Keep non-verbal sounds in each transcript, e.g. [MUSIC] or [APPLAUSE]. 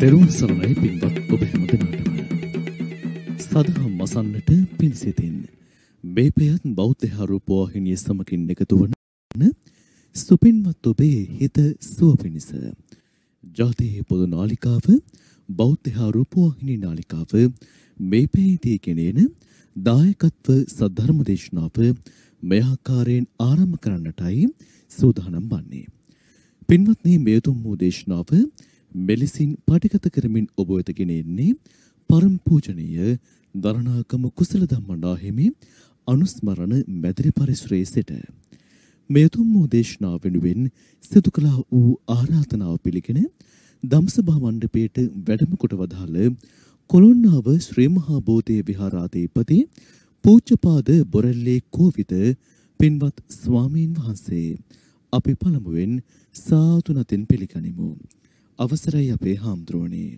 තෙරුම් සරණයි පින්වත් ඔබ හැම දෙනාටම. සදහම් මසන්නට පින් සිතින් මේ පෙයත් බෞද්ධ රූපවාහිනිය සමගින් එකතු වන සුපින්වත් ඔබේ හිත සුව පිණිස ජාතියේ පොදු නාලිකාව බෞද්ධ රූපවාහිනී නාලිකාව මේ පෙයදී ගෙනෙන දායකත්ව සද්ධර්ම දේශනාව මේ ආකාරයෙන් ආරම්භ කරන්නටයි සූදානම් වන්නේ. පින්වත්නි මේ උතුම් වූ දේශනාව මෙලෙසින් පටිගත කරමින් ඔබ වෙත ගෙනෙන්නේ පරම පූජනීය දරණාගම කුසල ධම්මනා හිමි අනුස්මරණ මැදිරි පරිසරයේ සිට මේ තුම් වූ දේශනාව වෙනුවෙන් සිදු කළ වූ ආරාධනාව පිළිගෙන ධම්සභා මණ්ඩපයේට වැඩම කොට වදාළ කොළොන්නාව ශ්‍රී මහා බෝධි විහාරාධිපති පූජ්‍යපාද බොරල්ලේ කෝවිත පින්වත් ස්වාමීන් වහන්සේ අපි පළමුවෙන් සාතු නතින් පිළිගනිමු අවසරයි අපේ හාමුදුරුවනේ.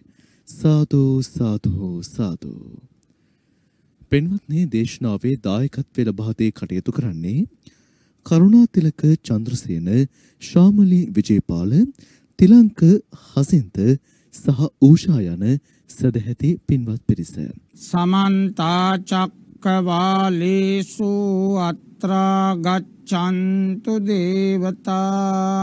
සාදු සාදු සාදු. පෙන්වත්නේ දේශනාවේ දායකත්වය ලබා දී කටයුතු කරන්නේ කරුණාතිලක චන්ද්‍රසේන, ශාමලි විජේපාල, තිලංක හසින්ත සහ ඌෂා යන සදැහැති පින්වත් පිරිස. සමන්ත චක්කවාලේසු අත්‍රා ගච්ඡන්තු දේවතා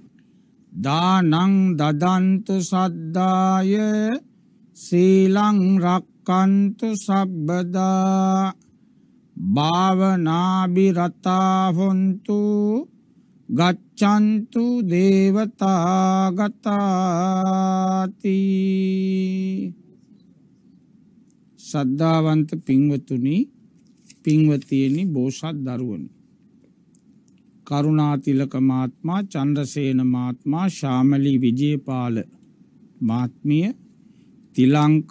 දානං දදන්ත සද්දාය සීලං රක්කන්ත සබ්බදා භාවනාබි රතා හොන්තු ගච්ඡන්තු දේවතා ගතාති සද්ධාවන්ත පින්වතුනි පින්වතියනි බෝසත් දරුවනි කරුණාතිලක මාත්මා චන්ද්‍රසේන මාත්මා ශාමලි විජේපාල මාත්මිය තිලංක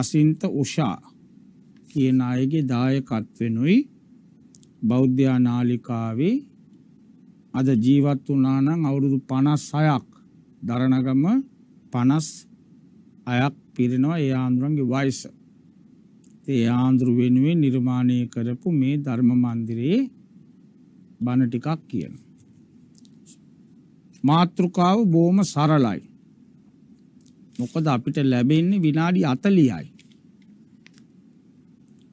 අසින්ත උෂා කියන අයගේ දායකත්වෙනුයි බෞද්ධයා නාලිකාවේ අද ජීවත් වුණා නම් අවුරුදු 56ක් දරණගම 50ක් පිරෙනවා ඒ ආන්දරන්ගේ වයස. ඒ ආන්දර වෙනුවෙන් නිර්මාණය කරපු මේ ධර්ම මන්දිරයේ බණ ටිකක් කියන. මාතෘකාව බොහොම සරලයි. මොකද අපිට ලැබෙන්නේ විනාඩි 40යි.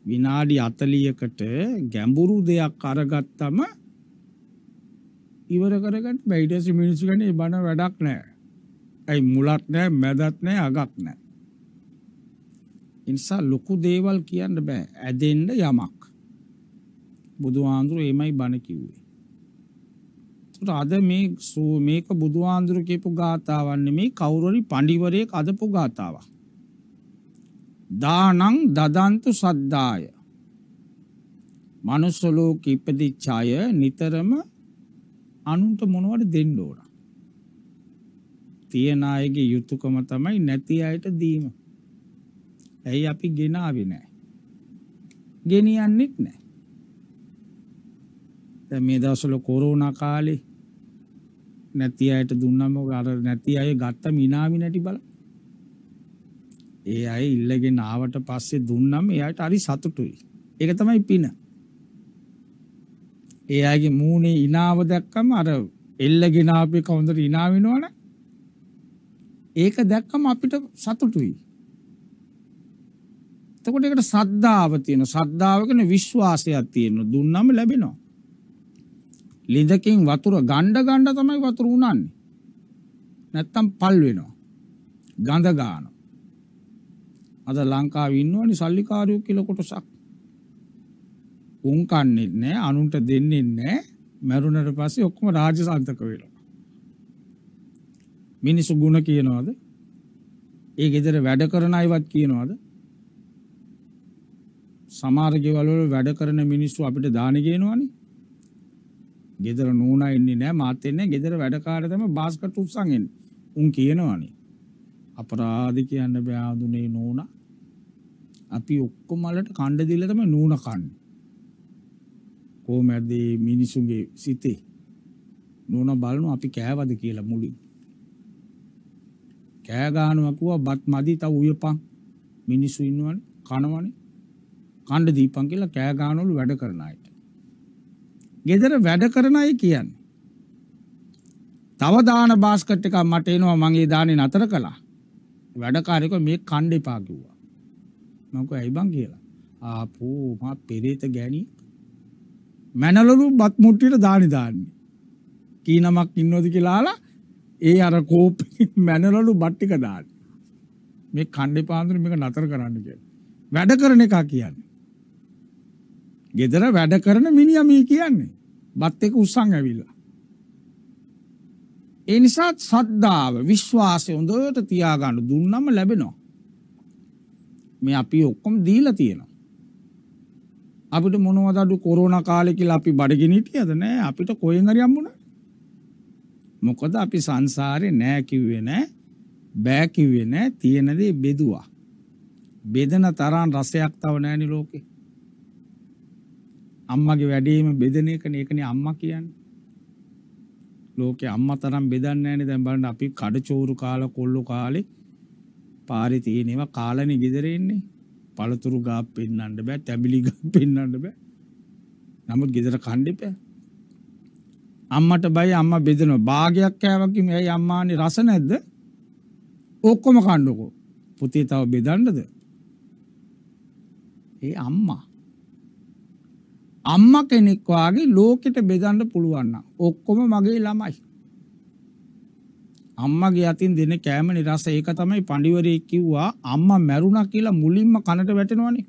විනාඩි 40කට ගැඹුරු දෙයක් අරගත්තම ඉවර කරගන්න බැයිදසි මිනිස්සු ගැන බණ වැඩක් නැහැ. ඇයි මුලක් නැහැ, මැදක් නැහැ, අගක් නැහැ. ඉන්සා ලොකු දේවල් කියන්න බෑ. ඇදෙන්න යමක්. බුදුහාඳුරු එමයි බණ කිව්වේ. අද මේ සූ මේක බුදුහාඳුරු කියපු ගාථාවන්න මේ කවුරරි පඩිවරයෙක් අදපු ගාථාවක්. දානං දදන්තු සද්දාය. මනුස්සලෝක ඉපදිච්චාය නිතරම අනුන්ට මොනවට දෙන්න ඕන. තියෙන අයගේ යුතුයකම තමයි නැති අයට දීම. ඇයි අපි ගෙනාවේ නැහැ. ගෙනියන්නෙත් නැහැ. මේ දවසල කොරෝනා කාලේ නැති අයට දුන්නම අර නැති අය ගත්ත මිනාමි නැටි බල ඒ අය ඉල්ලගෙන ආවට පස්සේ දුන්නම එයාට හරි සතුටුයි ඒක තමයි පින ඒ අයගේ මූණේ ඉනාව දැක්කම අර එල්ලගෙන ආපේ කවුන්දර ඉනාවිනවනේ ඒක දැක්කම අපිට සතුටුයි එතකොට ඒකට සද්ධාව තියෙන සද්ධාව කියන්නේ විශ්වාසයක් තියෙන දුන්නම ලැබෙනවා ලිඳකින් වතුර ගණ්ඩ ගණ්ඩ තමයි වතුර උනන්නේ. නැත්තම් පල් වෙනවා. ගඳ ගන්නවා. අද ලංකාවේ ඉන්නවනේ සල්ලිකාරයෝ කියලා කොටසක්. උන් කන්නේ නැහැ, අනුන්ට දෙන්නේ නැහැ. මරුණට පස්සේ ඔක්කොම රාජසන්තක වෙනවා. මිනිස්සු ಗುಣ කියනවාද? ඒ ගෙදර වැඩ කරන අයවත් කියනවාද? සමහර ගෙවල් වල වැඩ කරන මිනිස්සු අපිට දාන ගේනවනේ. ගෙදර නූනා ඉන්නේ නෑ මාත් එන්නේ ගෙදර වැඩකාරය තමයි බාස්කට් උස්සන් එන්නේ. උන් කියනවනේ. අපරාධ කියන්න බෑ ආඳුනේ නූනා. අපි ඔක්කොම වලට කණ්ඩ දීලා තමයි නූනා කන්නේ. කොහොමද මේ මිනිසුන්ගේ සිතේ නූනා බලන අපි කෑවද කියලා මුලින්. කෑ ගහනවා කිව්වා බත් මදි තව උයපන්. මිනිස්සු ඉන්නවනේ කනවනේ. කණ්ඩ දීපන් කියලා කෑ ගහනවලු වැඩ කරන අය. gedara වැඩ කරන අය කියන්නේ. තව දාන බාස්කට් එකක් මට එනවා මම ඒ දානේ නතර කළා. වැඩකාරයෙක් මේ කණ්ඩ එපා කිව්වා. මම කිව්වා ඇයි බං කියලා. ආපෝ මා පෙරේත ගෑණි මැනලලු බත් මුට්ටියට දානි දාන්නේ. කී නමක් ඉන්නවද කියලා අහලා ඒ අර කෝපේ මැනලලු බත් ටික දාන්නේ. මේ කණ්ඩේ පාන්දර මේක නතර කරන්න කියලා. වැඩ කරන එක කියන්නේ. ගෙදර වැඩ කරන මිනිහා මේ කියන්නේ. බත් එක උස්සන් ඇවිල්ලා. ඒ නිසා සද්ධාව විශ්වාසය හොඳට තියාගන්න දුන්නම ලැබෙනවා. මේ අපි ඔක්කොම දීලා තියෙනවා. අපිට මොනවද අඩු කොරෝනා කාලේ කියලා අපි බඩගිනි හිටියද නෑ අපිට කොහෙන් හරි හම්බුණා. මොකද අපි සංසාරේ නෑ කිව්වේ නෑ බෑ කිව්වේ නෑ තියෙන දේ බෙදුවා. බෙදන තරම් රසයක් තව නෑනේ ලෝකේ. අම්මගේ වැඩේම බෙදෙන එකනේ ඒකනේ අම්මා කියන්නේ. ලෝකේ අම්මා තරම් බෙදන්නේ නැහැනේ දැන් බලන්න අපි කඩචෝරු කාලා කොල්ලෝ කාලේ පාරේ තියෙනවා කාලනේ ගෙදර එන්නේ. පළතුරු ගාප් පෙන්නන්න බෑ, තැඹිලි ගාප් පෙන්නන්න බෑ. නමුත් ගෙදර කණ්ඩෙපෑ. අම්මට බයි අම්මා බෙදෙනවා. භාගයක් කෑවා කිව්වේ ඇයි අම්මානේ රස නැද්ද? ඔක්කොම කණ්ඩකෝ. පුතේ තව බෙදන්නද? ඒ අම්මා අම්මා කෙනෙක් වාගේ ලෝකෙට බෙදන්න පුළුවන් නම් ඔක්කොම මගේ ළමයි. අම්මගේ අතින් දෙන කෑම නිරස ඒක තමයි පඬිවරේ කිව්වා අම්මා මැරුණා කියලා මුලින්ම කනට වැටෙනවනේ.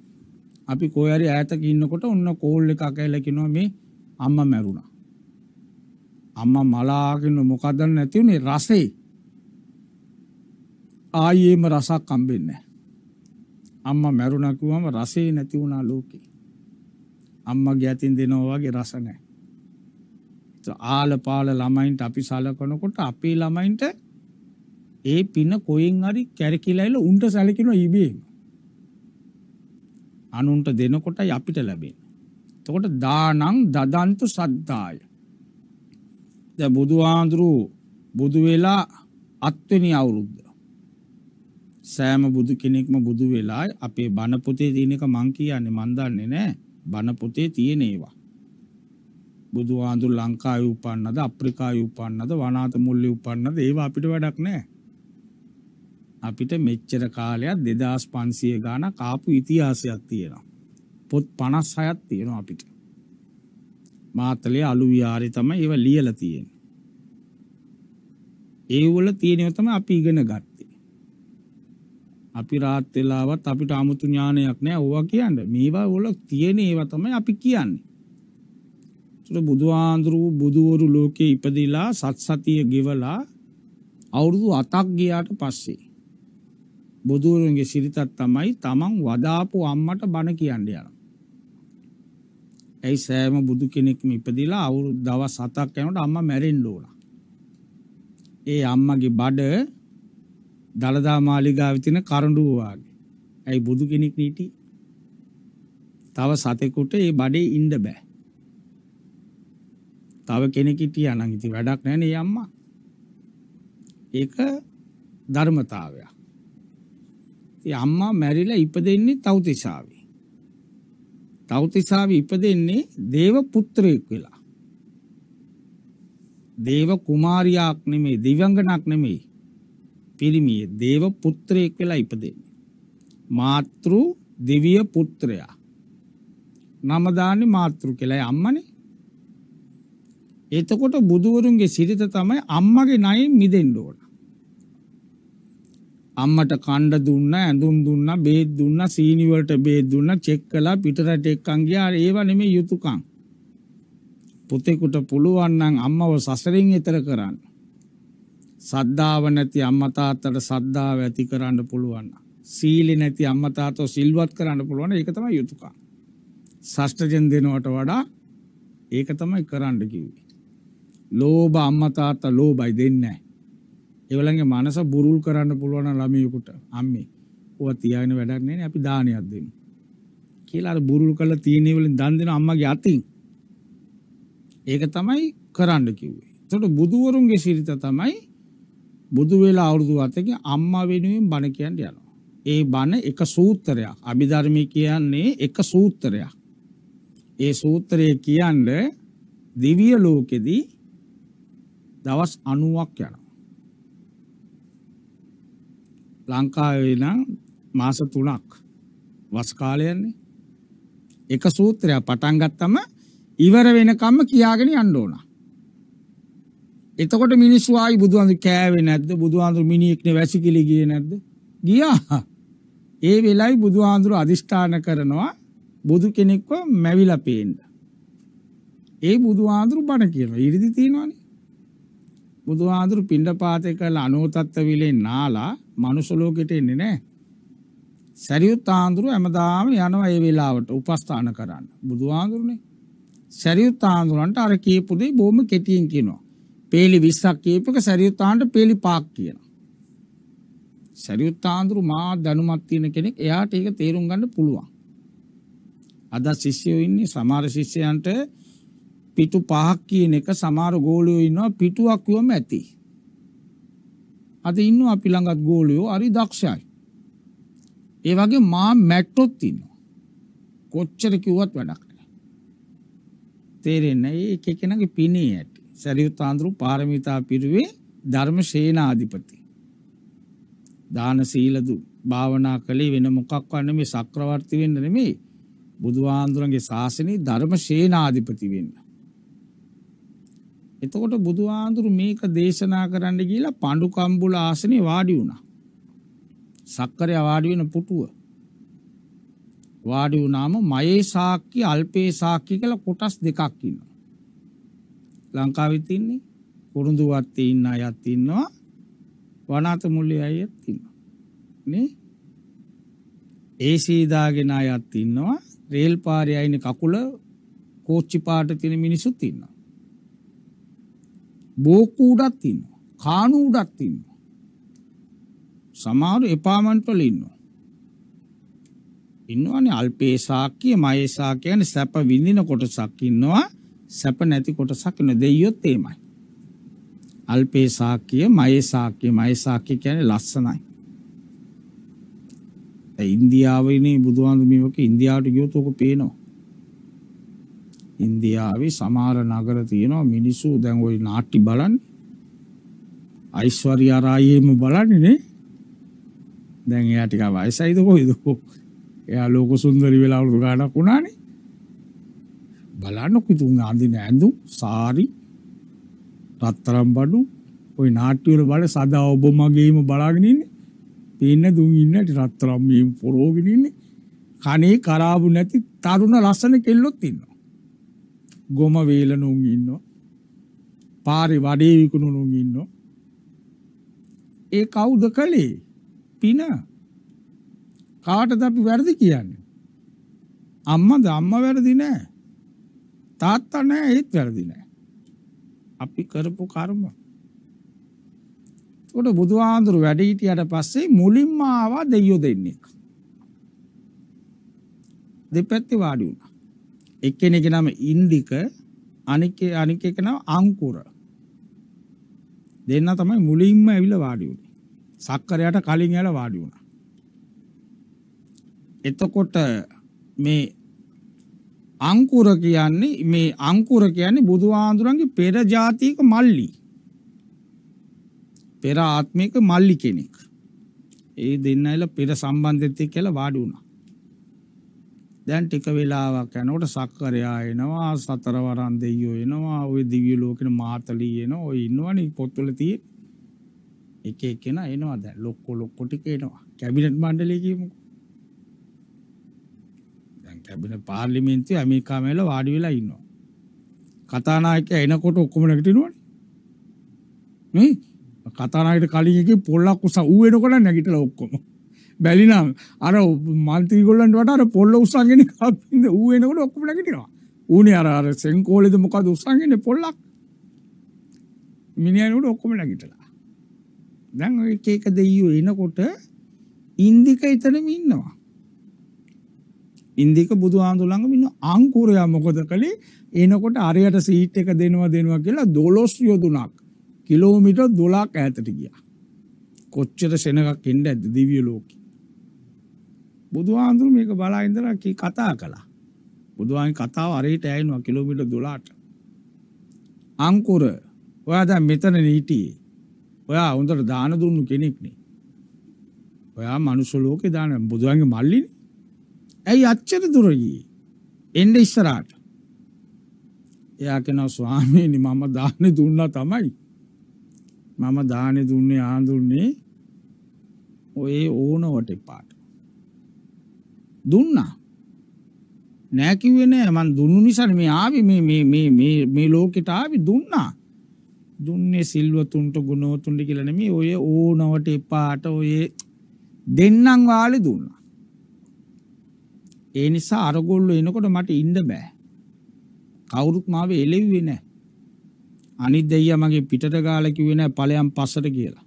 අපි කොහේ හරි ඈතක ඉන්නකොට ඔන්න කෝල් එකක් ඇවිල්ලා කියනවා මේ අම්මා මැරුණා. අම්මා මලාගෙන මොකද නැති උනේ රසේ. ආයේම රසක් හම්බෙන්නේ නැහැ. අම්මා මැරුණා කිව්වම රසේ නැති වුණා ලෝකේ. අම්මගේ අතින් දෙනවා වගේ රස නැහැ. ආල පාල ළමයින්ට අපි සලකනකොට අපේ ළමයින්ට ඒ පින කොයින් හරි කැරකිලා උන්ට සැලකින ඉබේම. අනුන්ට දෙනකොටයි අපිට ලැබෙන්නේ. එතකොට දානං දදන්තු සද්දාය. දැන් බුදුහාඳුරු බුදු වෙලා අත්වෙනි අවුරුද්ද. සෑම බුදු කෙනෙක්ම බුදු වෙලා අපේ බණ පොතේ තියෙන එක මං කියන්නේ මන් දන්නේ නැහැ. බණ පොතේ තියෙන ඒවා. බුදුහාඳුන් ලංකාවේ උපන්නද අප්‍රිකාවේ උපන්නද වනාත මුල්ලේ උපන්නද ඒවා අපිට වැඩක් නැහැ. අපිට මෙච්චර කාලයක් 2500 ගාණක් ආපු ඉතිහාසයක් තියෙනවා. පොත් 56ක් තියෙනවා අපිට. මාතලේ අලු විහාරේ තමයි ඒව ලියලා තියෙන්නේ. ඒ වල තියෙනව තමයි අපි ඉගෙන ගන්න. අපි රාත් වෙලාවත් අපිට 아무තු ඥානයක් නෑ ඕවා කියන්න. මේවා වල තියෙන ඒවා තමයි අපි කියන්නේ. ඒතර බුදුහාඳුරු බුදවරු ලෝකේ ඉපදිලා සත් සතිය ගෙවලා අවුරුදු 7ක් ගියාට පස්සේ බුදුරුවන්ගේ සිරිතක් තමයි තමන් වදාපු අම්මට බණ කියන්න යනවා. ඇයි සෑම බුදු කෙනෙක්ම ඉපදිලා අවුරුදු දවස් 7ක් යනකොට අම්මා මැරෙන්න ඕන. ඒ අම්මගේ බඩ දළදා මාලිගාවේ තියෙන කරඬුව වාගේ. ඇයි බුදු කෙනෙක් නීටි? තව සතෙකුට ඒ බඩේ ඉන්න බෑ. තව කෙනෙක් හිටියා නම් ඉතින් වැඩක් නැහනේ අම්මා. ඒක ධර්මතාවයක්. ඉතින් අම්මා මැරිලා ඉපදෙන්නේ තවුතිසාවේ. තවුතිසාවේ ඉපදෙන්නේ දේව පුත්‍රයෙක් වෙලා. දේව කුමාරියක් නෙමෙයි, දිව්‍යංගනක් නෙමෙයි. පිරිමියේ දේව පුත්‍රයෙක් වෙලා ඉපදෙන්නේ. මාතෘ දෙවිය පුත්‍රයා. නම දාන්නේ මාතෘ කියලා අම්මනේ. එතකොට බුදුවරුන්ගේ සිරිත තමයි අම්මගේ ණයෙන් මිදෙන්න ඕන. අම්මට කණ්ඩ දුන්න ඇඳුම් දුන්න බේත් දුන්න සීනි වලට බේත් දුන්න චෙක් කළා පිට රට එක්කන් ගියා ඒව නෙමෙයි යුතුයකම්. පුතේකට පුළුවන් නම් අම්මව සසරෙන් එතර කරන්න. සද්ධාව නැති අම්මා තාත්තට සද්ධාව ඇති කරන්න පුළුවන්. සීලෙ නැති අම්මා තාත්තෝ සිල්වත් කරන්න පුළුවන්. ඒක තමයි යුතුයකම්. ෂෂ්ඨජෙන් දෙනවට වඩා ඒක තමයි කරන්න කිව්වේ. ලෝභ අම්මා තාත්තා ලෝභයි දෙන්නේ නැහැ. ඒගොල්ලන්ගේ මනස බුරුල් කරන්න පුළුවන් ළමයෙකුට අම්මේ. ඔවා තියාගෙන වැඩක් නැහැ නේ අපි දානයක් දෙමු. කියලා අර බුරුල් කරලා තීනේ වලින් දන් දෙන අම්මගේ අතින්. ඒක තමයි කරන්න කිව්වේ. එතකොට බුදුවරුන්ගේ සිරිත තමයි බුදු වෙලා අවුරුදු 7කින් අම්මා වෙනුවෙන් බණ කියන්න යනවා. ඒ බණ එක සූත්‍රයක්. අභිධර්මය කියන්නේ එක සූත්‍රයක්. ඒ සූත්‍රය කියන්නේ දිව්‍ය ලෝකෙදී දවස් 90ක් යනවා. ලංකාවේ නම් මාස 3ක් වස් කාලයන්නේ. එක සූත්‍රයක් පටන් ගත්තම ඉවර වෙනකම්ම කියාගෙන යන්න ඕන. එතකොට මිනිස්සු ආයි බුදුහාඳු කෑවේ නැද්ද? බුදුහාඳු මිනිහෙක්නේ වැසිකිලි ගියේ නැද්ද? ගියා. ඒ වෙලයි බුදුහාඳුර අදිෂ්ඨාන කරනවා බුදු කෙනෙක්ව මැවිලා පේන්න. ඒ බුදුහාඳුර බණ කියනවා. ඊරිදි තියනවනේ. බුදුහාඳුර පිණ්ඩපාතේ කළ අනෝතත්ත විලේ නාලා මනුෂ්‍ය ලෝකෙට එන්නේ නැහැ. සරියුත් ආඳුර හැමදාම යනවා ඒ වෙලාවට උපස්ථාන කරන්න. බුදුහාඳුරනේ. සරියුත් ආඳුරන්ට අර කියපු දේ බොහොම කෙටියෙන් කියනවා. පේලි 20ක් කියපක සරියුත් ආන්දර පේලි 5ක් කියනවා. සරියුත් ආන්දර මා දැනුමක් තියෙන කෙනෙක් එයාට ඒක තේරුම් ගන්න පුළුවන්. අද ශිෂ්‍යයෝ ඉන්නේ සමහර ශිෂ්‍යයන්ට පිටු පහක් කියන එක සමහර ගෝලියෝ ඉන්නවා පිටුවක් කියවම ඇති. අද ඉන්නවා අපි ළඟත් ගෝලියෝ හරි දක්ෂයි. ඒ වගේ මා මැට්ටොත් ඉන්නවා. කොච්චර කිව්වත් වැඩක් නැහැ. තේරෙන්නේ නැහැ. ඒක කෙනාගේ පිනේ ඇට. සැරියුත් ආන්දරු පාරමිතා පිරුවේ ධර්ම ශේනාධිපති. දාන සීලදු භාවනා කළේ වෙන මොකක් වන්න මේ සක්‍රවර්ති වෙන්න නෙමේ බුදුහාන්දුරන්ගේ ශාසනී ධර්ම ශේනාධිපති වෙන්න. එතකොට බුදුහාන්දුරු මේක දේශනා කරන්න කියලා පණ්ඩු කම්බුල ආසනේ වාඩි වුණා. සක්කරය වාඩි වෙන පුටුව. වාඩි වුණාම මයේ සාක්කි අල්පේ සාක්කි කියලා කොටස් දෙකක් ඉන්නවා. ලංකාවිතින්නේ පුරුදුවත්ත ඉන්න අයත් ඉන්නවා වනාත මුල්ලි අයත් ඉන්නවා ඒ සීදාගෙන අයත් ඉන්නවා රේල් පාරි අයින කකුල කෝච්චි පාට තියෙන මිනිසුත් ඉන්නවා බෝකූඩත් ඉන්නවා කානු උඩත් ඉන්නවා සමහරු එපාමන්ට් වල ඉන්නවා ඉන්නවනේ අල්පේසාක්කිය මයේසා කියන්නේ සැප විඳින කොටසක් ඉන්නවා සැප නැති කොටසක් නෙ දෙයියොත් එමයයි. අල්පේ සාක්කිය මයේ සාක්කිය මයේ සාක්කිය කියන්නේ ලස්සනයි. ඒ ඉන්දියාවේනේ බුදුහාමුදුරු මේක ඉන්දියාවට ගියොත් ඔක පේනවා. ඉන්දියාවේ සමහර නගර තියෙනවා මිනිස්සු දැන් ওই නාට්‍ය බලන්නේ. ඓශ්වර්යා රායේම බලන්නේ නේ. දැන් එයා ටිකක් වයසයිද කොයිද? එයා ලෝක සුන්දරි වෙලා වුණානේ. බලන්නකො ඉතින් අඳින ඇඳුම් සාරි රත්තරන් බඩු ওই නාට්‍ය වල බල සදා ඔබ මගේම බලාගෙන ඉන්නේ පේන්න දුන් ඉන්නට රත්තරන් මීම් පොරෝගෙන ඉන්නේ කනේ කරාබු නැති තරුණ ලස්සන කෙල්ලොත් ඉන්නවා ගොම වේලන උන් ඉන්නවා පාරේ වඩේ විකුණන උන් ඉන්නවා ඒ කවුද කලේ පින කාටද අපි වැරදි කියන්නේ අම්මද අම්මා වැරදි නෑ තාත්තා නෑ ඒත් වැරදි නෑ. අපි කරපු කර්ම. උඩ බුදුහාඳුරු වැඩ හිටියට පස්සේ මුලින්ම ආවා දෙයියෝ දෙන්නෙක්. දෙපැත්තේ වාඩි වුණා. එක්කෙනෙක් නම ඉන්දික අනික අනික එක නම අංකුර. දෙන්න තමයි මුලින්ම ඇවිල්ලා වාඩි වුණේ. සක්කරයට කලින් ඇවිල්ලා වාඩි වුණා. එතකොට මේ අංකුර කියන්නේ මේ අංකුර කියන්නේ බුදුහාඳුරන්ගේ පෙර ජාතික මල්ලි. පෙර ආත්මික මල්ලි කෙනෙක්. ඒ දෙන්නයිල පෙර සම්බන්ධෙත් එක්ක කියලා වාඩි වුණා. දැන් ටික වෙලාවක් යනකොට සක්කරයා එනවා සතරවරන් දෙයියෝ එනවා ওই දිව්‍ය ලෝකෙන මාතලී එනවා ඔය ඉන්නවනේ පොත්වල තියෙන එක එකන එනවා දැන් ලොක්කො ලොක්කො ටික එනවා කැබිනට් මණ්ඩලය කියමුකෝ ලැබෙන පාර්ලිමේන්තුවේ ඇමරිකා මැල වාඩි වෙලා ඉන්නවා. කතානායකයා එනකොට ඔක්කොම නැගිටිනවනේ. මේ කතානායකට කලින් එකේ පොල්ලක් උස ඌ වෙනකොට නැගිටලා ඔක්කොම. බැලිනම් අර මන්ත්‍රී ගොල්ලන්ට වඩා අර පොල්ල උස්සගෙන කපින්ද ඌ වෙනකොට ඔක්කොම නැගිටිනවා. ඌනේ අර අර සෙන්කෝලේද මොකද උස්සන්නේ පොල්ලක්. මිනිහානුට ඔක්කොම නැගිටලා. දැන් ඔය එක එක දෙයියෝ එනකොට ඉන්දික එතනම ඉන්නවා. ඉන්දික බුදු ආමුදුළඟ ඉන්න අංකුරයා මොකද කළේ එනකොට අරයට සීට් එක දෙනවා දෙනවා කියලා දොළොස් යොදුනක් කිලෝමීටර් 12ක් ඈතට ගියා. කොච්චර සෙනඟක් එන්න ඇද්ද දිව්‍ය ලෝකේ. බුදු ආමුදුර මේක බලා ඉඳලා කතා කළා. බුදුහාම කතාව අරයට ඇයිනවා කිලෝමීටර් 12ට. අංකුර ඔයා දැන් මෙතන හිටියේ. ඔයා හොඳට දාන දුන්නු කෙනෙක් නේ. ඔයා මනුෂ්‍ය ලෝකේ දාන බුදුන්ගේ මල්ලිනේ. ඇයි අච්චර දුර ගියේ? එන්න ඉස්සරහට. එයා කියනවා ස්වාමීනි මම දාහනේ දුන්නා තමයි. මම දාහනේ දුන්නේ ආඳුන්නේ ඔය ඕනවට පාට. දුන්නා. නෑ කිව්වේ නෑ මං දුන්නු නිසා මේ ආවි මේ මේ මේ මේ මේ ලෝකෙට ආවි දුන්නා. දුන්නේ සිල්වතුන්ට ගුණවතුන්ට කියලා නෙමෙයි ඔය ඕනවට එපාට ඔය දෙන්නන් වාලේ දුන්නා. ඒ නිසා අරගොල්ලෝ එනකොට මට ඉන්න බෑ. කවුරුත් මාව එළෙව්වේ නෑ. අනිත් දෙයියා මගේ පිටට ගාලා කිව්වේ නෑ ඵලයන් පස්සට කියලා.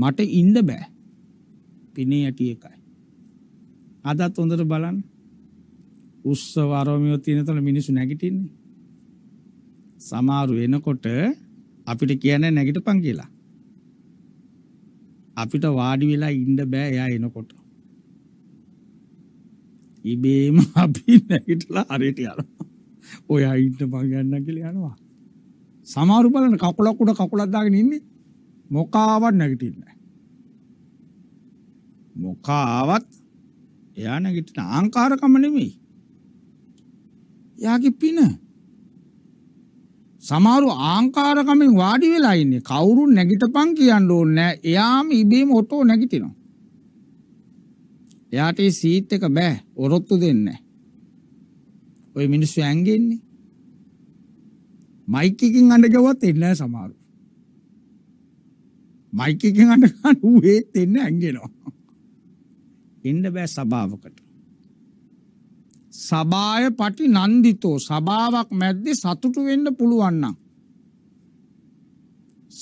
මට ඉන්න බෑ. පිනේ යටි එකයි. අදත් හොඳට බලන්න. උත්සව ආරෝමියෝ තියෙනතල මිනිස්සු නැගිටින්නේ. සමහරු එනකොට අපිට කියන්නේ නැගිටපන් කියලා. අපිට වාඩි වෙලා ඉන්න බෑ එයා එනකොට. ඉබේම අපි නැගිටලා හරියට යනවා. ඔයා ඉන්න පගන්න කියලා යනවා. සමහරු බලන්න කකුලක් උඩ කකුලක් දාගෙන ඉන්නේ මොකාවත් නැගිටින්නේ මොකාවත් එයා නැගිටින ආංකාරකම නෙමෙයි. එයාගේ පින. සමහරු ආංකාරකමෙන් වාඩි වෙලා ඉන්නේ කවුරු නැගිටපන් කියන්න ඕනේ නැහැ. එයාම ඉබේම ඔටෝ නැගිටිනවා. එයාට ඒ සීට් එක බෑ ඔරොත්තු දෙන්නේ ඔය මිනිස්සු ඇංගෙන්නේ මයික් එකකින් අඬ ගැවුවත් එන්නේ නැහැ සමහරු මයික් එකකින් අඬ ගන්න ඌ ඒත් එන්නේ ඇංගෙනවා එන්න බෑ සභාවකට සබාය පටි නන්දිතෝ සභාවක් මැද්දේ සතුටු වෙන්න පුළුවන් නම්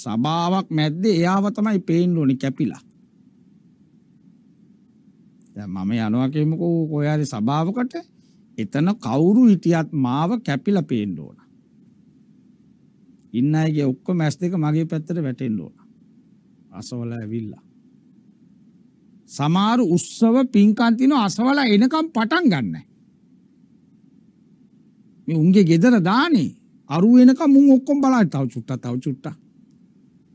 සභාවක් මැද්දේ එයාව තමයි පේන්න ඕනි කැපිලා මම යනවා කියමුකෝ කොහේ සභාවකට එතන කවුරු හිටියත් මාව කැපිලා පේන්න ඕන. ඉන්න අයගේ ඔක්කොම ඇස් දෙක මගේ පැත්තට වැටෙන්න ඕන. අසවල ඇවිල්ලා. සමහර උත්සව පින්කම් තින අසවල එනකම් පටන් ගන්න. මේ උන්ගේ ගෙදර දානේ අරු වෙනකම් මුන් ඔක්කොම බලන්න තව චුට්ටක් තව චුට්ටක්.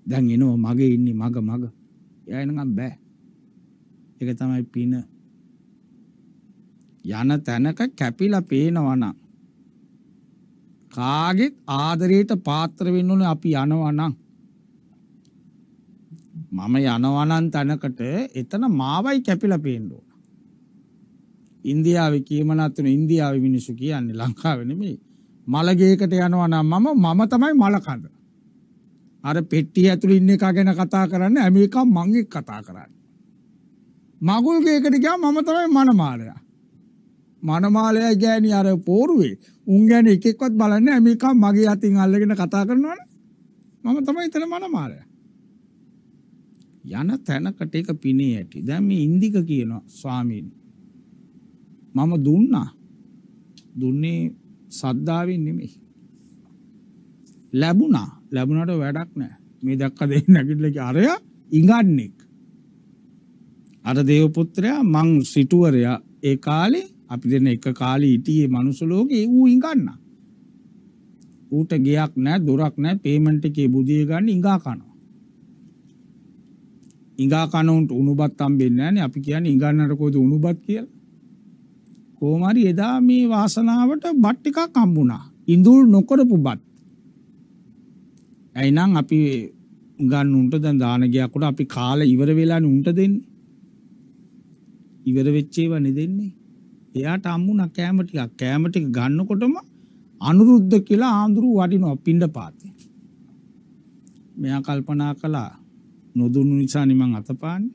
දැන් එනවා මගේ ඉන්නේ මග මග. එයා එනකම් බෑ. ඒක තමයි පින. යන තැනක කැපිලා පේනවනම් කාගෙත් ආදරයට පාත්‍ර වෙන්න ඕනේ අපි යනවනම් මම යනවනම් තැනකට එතන මාවයි කැපිලා පේන්න ඕන. ඉන්දියාවේ කීමනත්තුන ඉන්දියාවේ මිනිස්සු කියන්නේ ලංකාවේ නෙමෙයි. මලගේකට යනවනම් මම මම තමයි මල කඳ. අර පෙට්ටිය ඇතුළේ ඉන්න එක ගැන කතා කරන්නේ ඇමරිකා මං එක්ක කතා කරන්නේ. මගුල් ගේකට ගියා මම තමයි මනමාලයා. මනමාලයා ගෑණි අර පෝරුවේ උන් ගැන එකෙක්වත් බලන්නේ මේක මගේ අතින් අල්ලගෙන කතා කරනවනේ මම තමයි එතන මනමාලයා යන තැනකට එක පිනේ ඇති දැන් මේ ඉන්දික කියනවා ස්වාමීන් මම දුන්නා දුන්නේ සද්ධාවෙන් නෙමෙයි ලැබුණා ලැබුණට වැඩක් නෑ මේ දක්ක දෙයි නැගිටල අරය ඉගන්නෙක් අර දේවපුත්‍රයා මං සිටුවරයා ඒ කාලේ අපි දෙන එක කාලේ හිටියේ මනුස්ස ලෝකේ ඌ ඉඟන්න. ඌට ගෙයක් නැහැ, දොරක් නැහැ, පේමන්ට් එකේ බුදිය ගන්න ඉඟා කනවා. ඉඟා කන උන්ට උණුබත් හම්බෙන්නේ නැහනේ. අපි කියන්නේ ඉඟන්නට කොයිද උණුබත් කියලා. කොහොම හරි එදා මේ වාසනාවට බත් ටිකක් හම්බුණා. ඉඳුල් නොකරපු බත්. ඇයිනම් අපි ගන්න උන්ට දැන් දාන ගයක් උඩ අපි කාලේ ඉවර වෙලානේ උන්ට දෙන්නේ. ඉවර වෙච්ච ඒවා නෙදෙන්නේ. එයාට හම්බුණා කෑම ටිකක් කෑම ටික ගන්නකොටම අනුරුද්ධ කියලා ආඳුරු වඩිනවා පිණ්ඩපාතේ. මෙයා කල්පනා කළා නොදුන්නු නිසානේ මං අතපාන්නේ.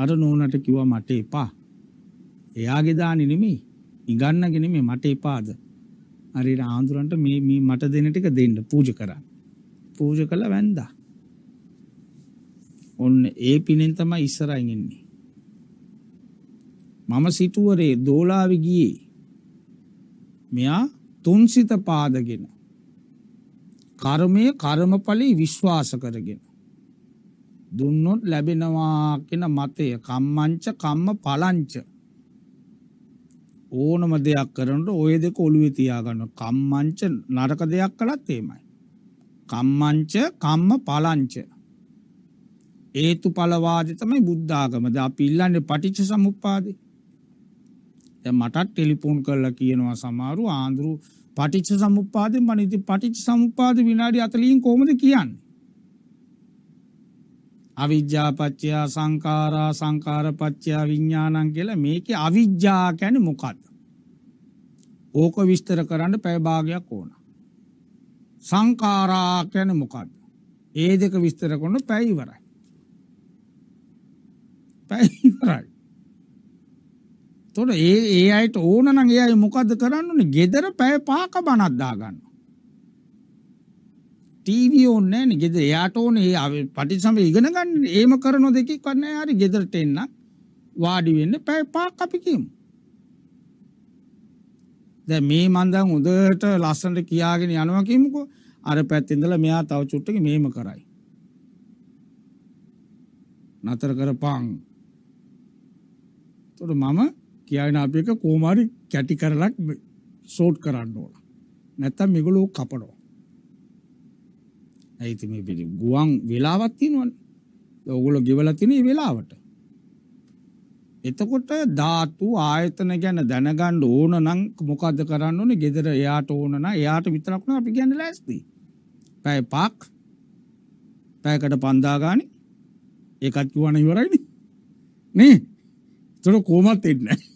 අර නෝනට කිව්වා මට එපා. එයාගේ දානි නෙමෙයි ඉගන්නගේ නෙමෙයි මට එපාද. හරියට ආඳුරන්ට මේ මේ මට දෙන ටික දෙන්න පූජ කරා. පූජ කළා වැන්දා. ඔන්න ඒ පිනෙන් තමයි ඉස්සරහින් ඉන්නේ. මම සිටුවරේ දෝලාවේ ගියේ. මෙයා තුන්සිත පාදගෙන කර්මයේ කර්මඵලී විශ්වාස කරගෙන දුන්නොත් ලැබෙනවා කියන මතය කම්මංච කම්ම පලංච ඕනම දෙයක් කරනකොට ওই දෙක ඔළුවේ තියාගන්න කම්මංච නරක දෙයක් කළත් එහෙමයි කම්මංච කම්ම පලංච හේතුඵල වාදය තමයි බුද්ධ ආගමද අපි ඉල්ලන්නේ පටිච්ච සමුප්පාදේ දැන් මටත් ටෙලිෆෝන් කරලා කියනවා සමහරු ආන්දරු පටිච්ච සමුප්පාදේ මම ඉතින් පටිච්ච සමුප්පාද විනාඩි 40න් කොහොමද කියන්නේ? අවිජ්ජාපච්චය සංඛාරා සංඛාරපච්චය විඥානං කියලා මේකේ අවිජ්ජා කියන්නේ මොකක්ද? ඕක විස්තර කරන්න පැය භාගයක් ඕන. සංඛාරා කියන්නේ මොකක්ද? ඒ දෙක විස්තර කරන පැය ඉවරයි. පැය ඉවරයි. එතකොට ඒ ඒ අයට ඕන නම් ඒ අය මොකද්ද කරන්න ඕනේ? ගෙදර පැය පහක බණක් දාගන්න. ටීවී ඕනේ නැහැ නේ. ගෙදර එයාට ඕනේ ඒ පටිසම ඉගෙන ගන්න. ඒම කරන දෙකක්වත් නැහැ. හරි ගෙදරට එන්න වාඩි වෙන්න පැය පහක් අපි කියමු. දැන් මේ මන් දැන් උදේට ලස්සනට කියාගෙන යනවා කියමුකෝ. අර පැත්තේ ඉඳලා මෙයා තව චුට්ටක මෙහෙම කරයි. නතර කරපන්. එතකොට මම කියන අප එක කෝමාරි කැටි කරලක් සෝට් කරන්න ඕන නැත්තම් මේගොල්ලෝ කපනවා ඇයිති මේ පිළි ගුවන් වෙලාවක් තියෙනවනේ ඔගොල්ලෝ ගෙවලා තියෙන වෙලාවට එතකොට ධාතු ආයතන ගැන දැනගන්න ඕන නම් මොකද්ද කරන්න ඕනේ? gedara එයාට ඕන නම් එයාට විතරක් නෝ අපි කියන්නේ ලෑස්ති. පැය පහක් පැයකට 5000 ගානේ ඒකත් කියවන ඉවරයිනේ. නේ? ඒතර කොහොමත් එන්නේ නැහැ.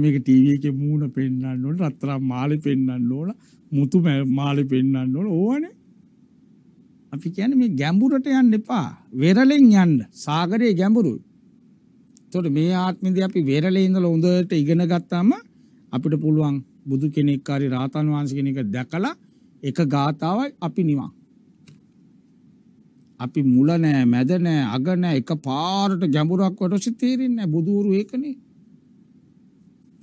මේක ටීව එක මූුණ පෙන්න්නන්නට රත්තරම් මාලි පෙන්න්න ඕන මුතු මාලි පෙන්න්න ඕන ඕන අපි කියන මේ ගැඹුරට යන්න එපා වෙරලෙන් යන්න සාගරය ගැඹුරු තොට මේ ආත්මිද අපි වෙරලෙඉඳල උඳට ඉගෙන ගත්තාම අපිට පුළුවන් බුදු කෙනෙක්කාරි රාතන් වහන්ස කෙනෙක දැකලා එක ගාථාවයි අපි නිවා අපි මුලනෑ මැදනෑ අගනෑ එක පාරට ගැඹුරක් වට සිතේරෙන්න බුදුවරු ඒකනේ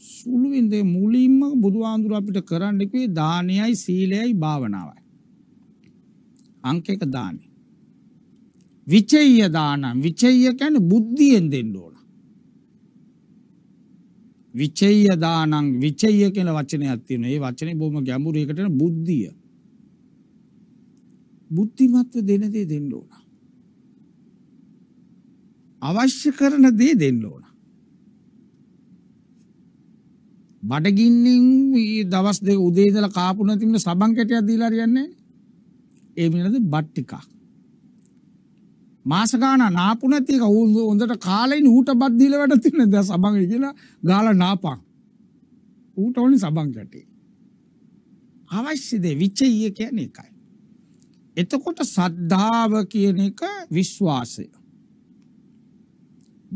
සුළුවෙන් දෙ මුලින්ම බුදුහාඳුර අපිට කරන්න කිව්වේ දානයයි සීලයයි භාවනාවයි. අංක එක දානේ. විචේය දානම් විචේය කියන්නේ බුද්ධියෙන් දෙන්න ඕන. විචේය දානං විචේය කියන වචනයක් තියෙනවා. ඒ වචනේ බොහොම ගැඹුරයකට යන බුද්ධිය. බුද්ධිමත්ව දෙන දේ දෙන්න ඕන. අවශ්‍ය කරන දේ දෙන්න ඕන. බඩගින්නින් මේ දවස් දෙක උදේ ඉඳලා කාපු නැති වෙන සබන් කැටයක් දීලා හරියන්නේ ඒ මිනිහද බත් ටිකක් මාස ගාන නාපු නැති එක හොඳට කාලෙින් ඌට බත් දීලා වැඩ තියෙන දැන් සබන් කියලා ගාලා නාපන් ඌට ඕනි සබන් කැටේ අවශ්‍ය දේ විචය කියන්නේ එකයි එතකොට සද්ධාව කියන එක විශ්වාසය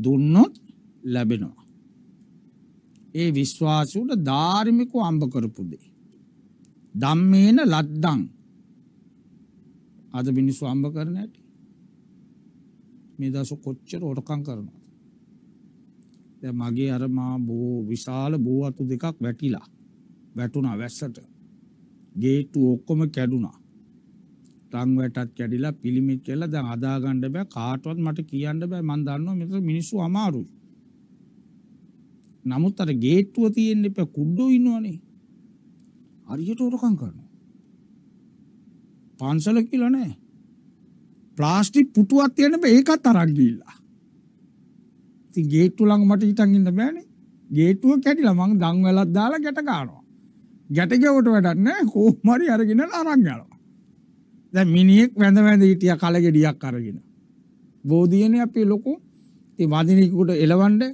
දුන්නොත් ලැබෙනවා ඒ විශ්වාසයට ධාර්මිකව අම්බ කරපු දෙයි. ධම්මේන ලද්දං. අද මිනිස්සු අම්බ කරන හැටි. මේ දවස් කොච්චර හොරකම් කරනවද? දැන් මගේ අර මා බෝ විශාල බෝ අතු දෙකක් වැටිලා. වැටුණා වැස්සට. ගේට්ටු ඔක්කොම කැඩුනා. රන් වැටත් කැඩිලා පිළිමිත් කියලා දැන් අදා ගන්න බෑ කාටවත් මට කියන්න බෑ මම දන්නවා මෙතන මිනිස්සු අමාරුයි. නමුත් අර ගේට්ටුව තියෙන්න එපා කුඩ්ඩෝ ඉන්නවනේ. හරියට උරකම් කරනවා. පන්සල කියලා නෑ. ප්ලාස්ටික් පුටුවක් තියෙන බෑ ඒකත් අරන් ගිහිල්ලා. ඉතින් ගේට්ටුව ළඟ මට හිටන් ඉන්න බෑනේ. ගේට්ටුව කැඩිලා මං දන් වැලක් දාලා ගැට ගන්නවා. ගැට ගැවට වැඩක් නෑ කොහොම හරි අරගෙන අරන් යනවා. දැන් මිනිහෙක් වැඳ වැඳ හිටියා කලගෙඩියක් අරගෙන. බෝධියනේ අපේ ලොකෝ. ඉතින් වදිනේකට එලවන්නේ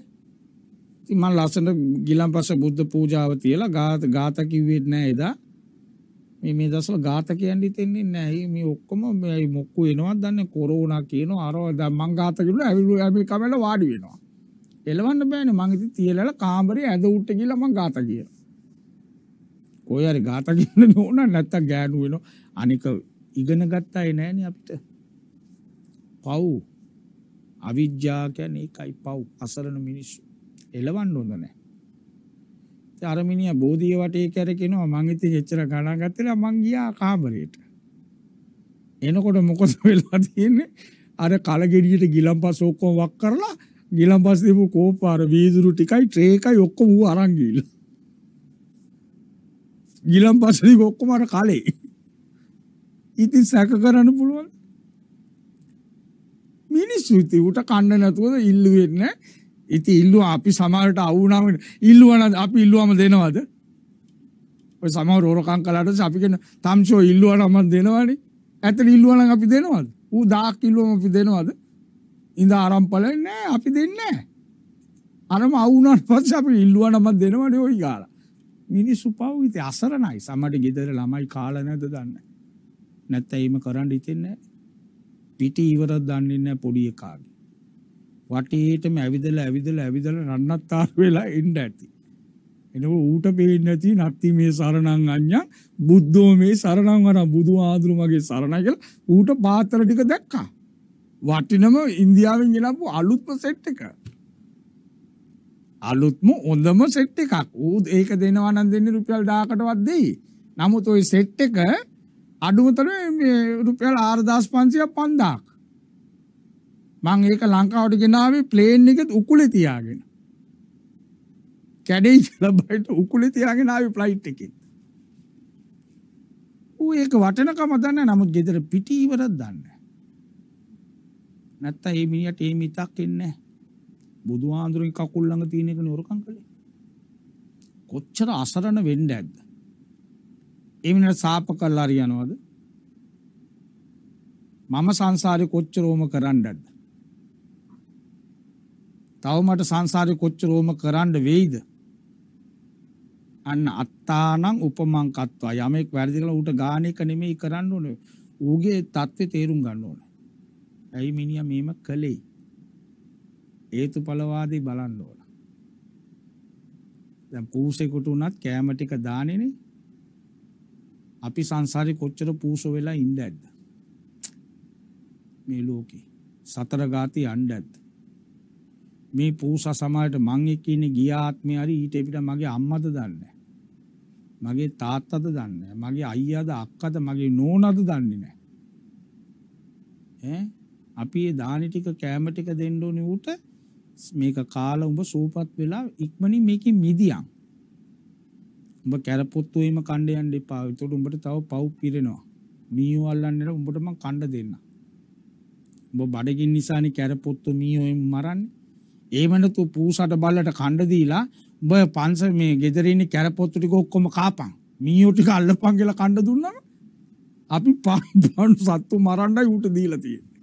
ඉතින් මම ලස්සන ගිලම්පස බුද්ධ පූජාව තියලා ගාත ගාත කිව්වෙත් නෑ එදා. මේ මේ දසල ගාත කියන්න හිතෙන්නේ නෑ. මේ ඔක්කොම මේ මොක්කු එනවත් දන්නේ කොරෝනා කියනවා. අර දැන් මං ගාත කිව්වොත් ඇවිල්ලා ඇමරිකාවල වාඩි වෙනවා. එලවන්න බෑනේ. මං ඉතින් තියලා කාමරේ ඇද උට්ට ගිහලා මං ගාත කියනවා. කොහේ හරි ගාත කියන්න ඕන නැත්තම් ගෑනු වෙනවා. අනික ඉගෙන ගත්තායි නෑනේ අපිට. පව් අවිද්‍යාව කියන්නේ ඒකයි පව් අසරණ මිනිස්සු. එලවන්න හොඳ නැහැ. අර මිනිහා බෝධිය වටේ කැරකිනවා මං ඉතින් එච්චර ගණන් ගත්තේ මං ගියා කාමරයට. එනකොට මොකද වෙලා තියෙන්නේ? අර කලගෙඩියට ගිලම්පස් ඔක්කොම වක් කරලා ගිලම්පස් දීපු කෝප අර වීදුරු ටිකයි ට්‍රේ එකයි ඔක්කොම ඌ අරන් ගිහිල්ලා. ගිලම්පස් දීපු ඔක්කොම අර කලේ. ඉතින් සැක කරන්න පුළුවන්. මිනිස්සු ඉතින් ඌට කන්න නැතුව ඉල්ලුවේ නැහැ. ඉති ඉල්ලුවා අපි සමහරට අවුනාම ඉල්ලුවන අපි ඉල්ලුවම දෙනවද ඔය සමහර රෝරකම් කළාට අපි කියන තම්ෂෝ ඉල්ලුවනම දෙනවනේ ඇතට ඉල්ලුවනම් අපි දෙනවද ඌ දාක් ඉල්ලුවම අපි දෙනවද ඉඳ ආරම්පල නෑ අපි දෙන්නේ අරම අවුනාට පස්සේ අපි ඉල්ලුවනම දෙනවනේ ওই ගාලා මිනිස්සු පව් ඉති අසරණයි සමහරට ගෙදර ළමයි කාලා නැද්ද දන්නේ නැත්නම් එහෙම කරන්න හිතෙන්නේ නැහැ පිටි ඉවරක් දන්නේ නැහැ පොඩි එකාගේ වටේටම ඇවිදලා ඇවිදලා ඇවිදලා රන්නත්තර වෙලා එන්න ඇති. එනකො ඌට පේන්නේ නැති නත්ති මේ සරණං අඤ්ඤා බුද්ධෝ මේ සරණං වර බුදු ආඳුරු මගේ සරණයි කියලා ඌට පාත්‍ර ටික දැක්කා. වටිනම ඉන්දියාවෙන් ගෙනපු අලුත්ම සෙට් එක. අලුත්ම හොඳම සෙට් එකක්. ඌ ඒක දෙනවා නම් දෙන්නේ රුපියල් 1000කටවත් දෙයි. නමුත් ওই සෙට් එක අඩුම තරමේ රුපියල් 4500 5000ක්. මං ඒක ලංකාවට ගෙනාවේ ප්ලේන් එකෙත් උකුලේ තියාගෙන. කැඩේ කියලා බයිට උකුලේ තියාගෙන ආවේ ෆ්ලයිට් එකෙන්. ඌ ඒක වටනකම දන්නේ නමුත් ගෙදර පිටි ඉවරක් දන්නේ නැත්තම් මේ මිනිහට මේ මිතක් එන්නේ බුදුහාඳුරගේ කකුල් ළඟ තියෙන එක නුරකම් කළේ කොච්චර අසරණ වෙන්න ඇද්ද ඒ මිනිහට සාප කරලා හරි යනවද මම සංසාරේ කොච්චර ඕම කරන්නද තව මට සංසාරේ කොච්චර ඕම කරන්න වෙයිද? අන්න අත්තානම් උපමං කත්වා යමෙක් වැරදි කළා ඌට ගාන එක නෙමෙයි කරන්න ඕනේ. ඌගේ தත්ත්වේ තේරුම් ගන්න ඕනේ. ඇයි මිනිහා මේම කළේ? හේතුඵලවාදී බලන්න ඕන. දැන් පූසෙකුට උනත් කෑම ටික දානේනේ. අපි සංසාරේ කොච්චර පූස වෙලා ඉඳද්ද? මේ ලෝකේ සතර ගාති යන්න ඇද්ද? මේ පූසා සමාජයට මං එක්ක ඉන්නේ ගිය ආත්මේ හරි ඊට පිට මගේ අම්මද දන්නේ මගේ තාත්තද දන්නේ මගේ අයියාද අක්කද මගේ නෝනාද දන්නේ නැහැ ඈ අපි ඒ දානි ටික කැම ටික දෙන්න ඕනේ ඌට මේක කාලා උඹ සූපත් වෙලා ඉක්මනින් මේකේ මිදියන් උඹ කැරපොත්තු වීම කණ්ඩ යන්න එපා ඒතකොට උඹට තව පව් පිරෙනවා මීයෝ අල්ලන්නේ උඹට මං කණ්ඩ දෙන්න උඹ බඩගින් නිසානේ කැරපොත්තු මීයෝ එම් මරන්නේ ඒ වෙනතු පූසට බල්ලට කණ්ඩ දීලා උඹ පන්ස මේ ගෙදර ඉන්නේ කැරපොත්තු ටික ඔක්කොම කාපන්. මීයෝ ටික අල්ලපන් කියලා කණ්ඩ දුන්නම අපි පන් සත්තු මරන්නයි ඌට දීලා තියෙන්නේ.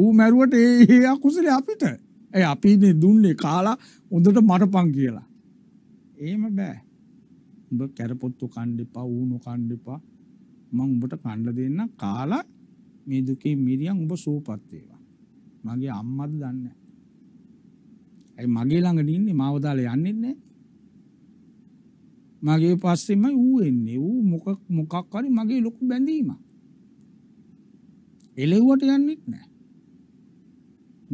ඌ මැරුවට ඒ අකුසලේ අපිට. ඒ අපි දුන්නේ කාලා හොඳට මරපන් කියලා. එහෙම බෑ. උඹ කැරපොත්තු කන්න එපා, ඌණු කන්න එපා. මම උඹට කන්න දෙන්න කාලා මේ දුකේ මිරියන් උඹ සුවපත් වේවා. මගේ අම්මද දන්නේ ඇයි මගේ ළඟට ඉන්නේ මාව දාලා යන්නේ නැහැ. මගේ පස්සෙමයි ඌ එන්නේ. ඌ මොකක් මොකක් හරි මගේ ලොකු බැඳීමක්. එලෙව්වට යන්නෙත් නැහැ.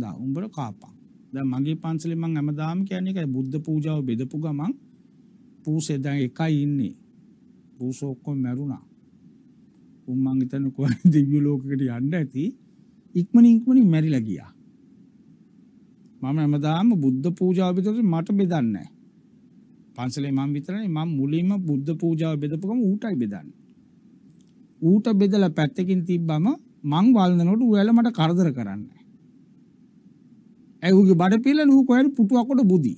දා උඹර කාපා. දැන් මගේ පන්සලේ මං හැමදාම කියන්නේ ඒකයි බුද්ධ පූජාව බෙදපු ගමන් පූසේ දැන් එකයි ඉන්නේ. පූසෝ ඔක්කොම මැරුණා. උන් මං හිතන්නේ කොහේ දිව්‍ය ලෝකයකට යන්න ඇති. ඉක්මනින් ඉක්මනින් මැරිලා ගියා. මම හැමදාම බුද්ධ පූජාව විතර මට බෙදන්නේ පන්සලේ මම විතරනේ මම මුලින්ම බුද්ධ පූජාව බෙදපු ගම ඌටයි බෙදන්නේ. ඌට බෙදලා පැත්තකින් තිබ්බම මං වළඳනකොට ඌයලා මට කරදර කරන්නේ. ඇයි ඌගේ බඩ පිල්ලන ඌ කොහෙද පුටුවක් උඩ බුදි.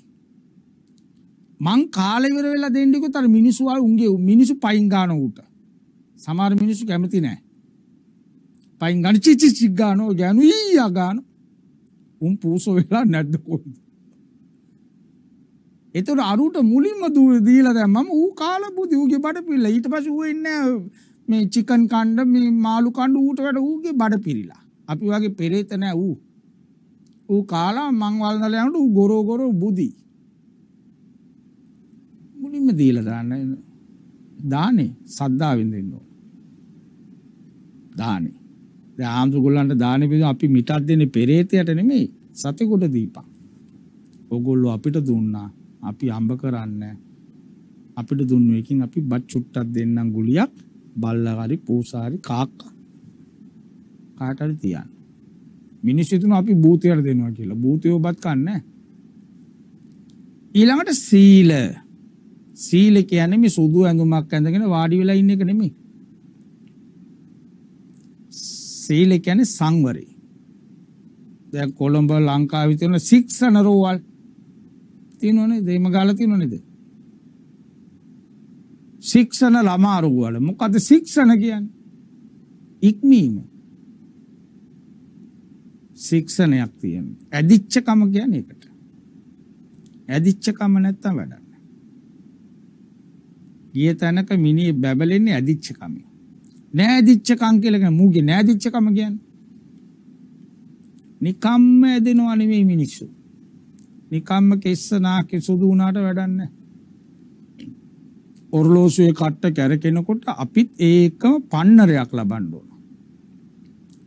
මං කාලේ ඉවර වෙලා දෙන්නකොත් අර මිනිස්සු ආ උන්ගේ මිනිස්සු පයින් ගන්න ඌට. සමහර මිනිස්සු කැමති නැහැ. පයින් ගන්න චිචි චිග් ගන්නෝ යනුයි යගානෝ උම් පූසෝ වෙලා නැද්ද කොයිද? එතකොට අරුට මුලින්ම දීලා දැන් මම ඌ කාලා බුදි ඌගේ බඩ පිරලා ඊට පස්සේ ඌ එන්නේ මේ චිකන් කන්න මේ මාළු කන්න ඌට වැඩ ඌගේ බඩ පිරিলা අපි වගේ පෙරේත නෑ ඌ ඌ කාලා මං වල්නල යනකොට ඌ ගොරෝ ගොරෝ බුදි මුලින්ම දීලා දාන්න දානේ සද්දාවෙන් දෙන්න ඕන දානේ ආම්සුගොල්ලන්ට දාන පිදු අපි මිටක් දෙන්නේ පෙරේතයට නෙමෙයි සතෙකුට දීපන්. ඔගොල්ලෝ අපිට දුන්නා. අපි අම්බ කරන්නේ අපිට දුන්නු එකකින් අපි බත් චුට්ටක් දෙන්නම් ගුලියක් බල්ලාhari පූසාරි කාක්කා කාට හරි තියන්න. මිනිස්සු හිතන අපි භූතයට දෙනවා කියලා. භූතයෝ බත් කන්නේ ඊළඟට සීල සීල කියන්නේ මේ සුදු ඇඟුමක් ඇඳගෙන වාඩි වෙලා ඉන්න එක නෙමෙයි. සීලය කියන්නේ සංවරය. දැන් කොළඹ ලංකාවේ තියෙන ශික්ෂණ රෝවල් තියෙනවනේ දෙයිම ගාලා තියෙනව නේද? ශික්ෂණ ළමා රෝවල්. මොකද ශික්ෂණ කියන්නේ? ඉක්මීම. ශික්ෂණයක් තියෙන. ඇදිච්චකම කියන්නේ ඒකට. ඇදිච්චකම නැත්තම් වැඩක් නැහැ. ගිය තැනක මිනිහ බැබලෙන්නේ ඇදිච්චකමයි. නෑදිච්චකම් කියලා කියන්නේ මූගේ නෑදිච්චකම කියන්නේ. නිකම්ම ඇදෙනවා නෙමෙයි මිනිස්සු. නිකම්ම කෙස්සනා කෙසුදු වුණාට වැඩක් නැහැ. ඔරලෝසුවේ කට්ට කැරකෙනකොට අපිත් ඒකම පන්නරයක් ලබන්න ඕන.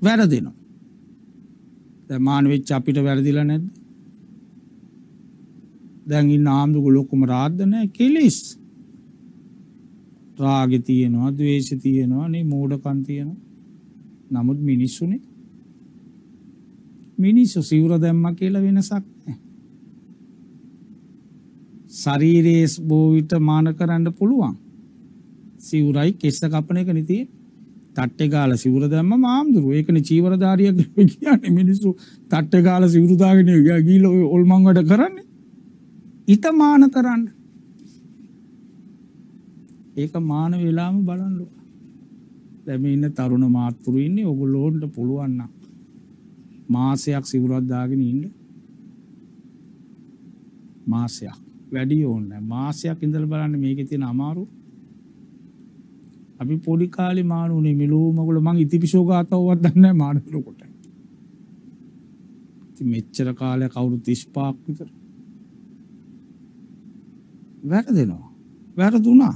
වැරදිනවා. දැන් මානවෙච්ච අපිට වැරදිලා නැද්ද? දැන් ඉන්න ආම්දුක ලොකුම රාද්ද නැහැ කෙලිස්. රාග තියෙනවා දවේශ තියෙනවා නේ මෝඩකන් තියෙන නමුත් මිනිස්සුනේ මිනිස්සු සිවුර දැම්ම කියලා වෙනසක් ශරීරේස් බෝවිට මාන කරන්න පුළුවන් සිවුරයි කෙස්ස කපන එක නිතිය තට්ට ගාල සිවුර දැම්ම මාමුදුරු ඒකන චීවරධාරියක් කියන්නේ මිනිස්සු තට්ට ගාල සිවුරුදාගෙන ගීල ඔල්මංවට කරන්නේ ඉතමාන කරන්න ඒක මාන වෙලාම බලන්ලු දැම ඉන්න තරුණ මාත්තුරු ඉන්නේ ඔබ ලෝන්ට පුළුවන්න මාසයක් සිවුරත්දාගෙන ඉන්න මාසයක් වැඩි ඕන්න මාසයක් ඉඳල් බලන්න මේක තියෙන අමාරු අපි පොඩිකාලි මානුනේ මිලූමකුල මං ඉතිපිශෝ ගාතාවත් දන්න මානතුරකොට මෙච්චර කාලය කවුරු තිස්්පාක් විතර වැරදෙනවා වැරදුනා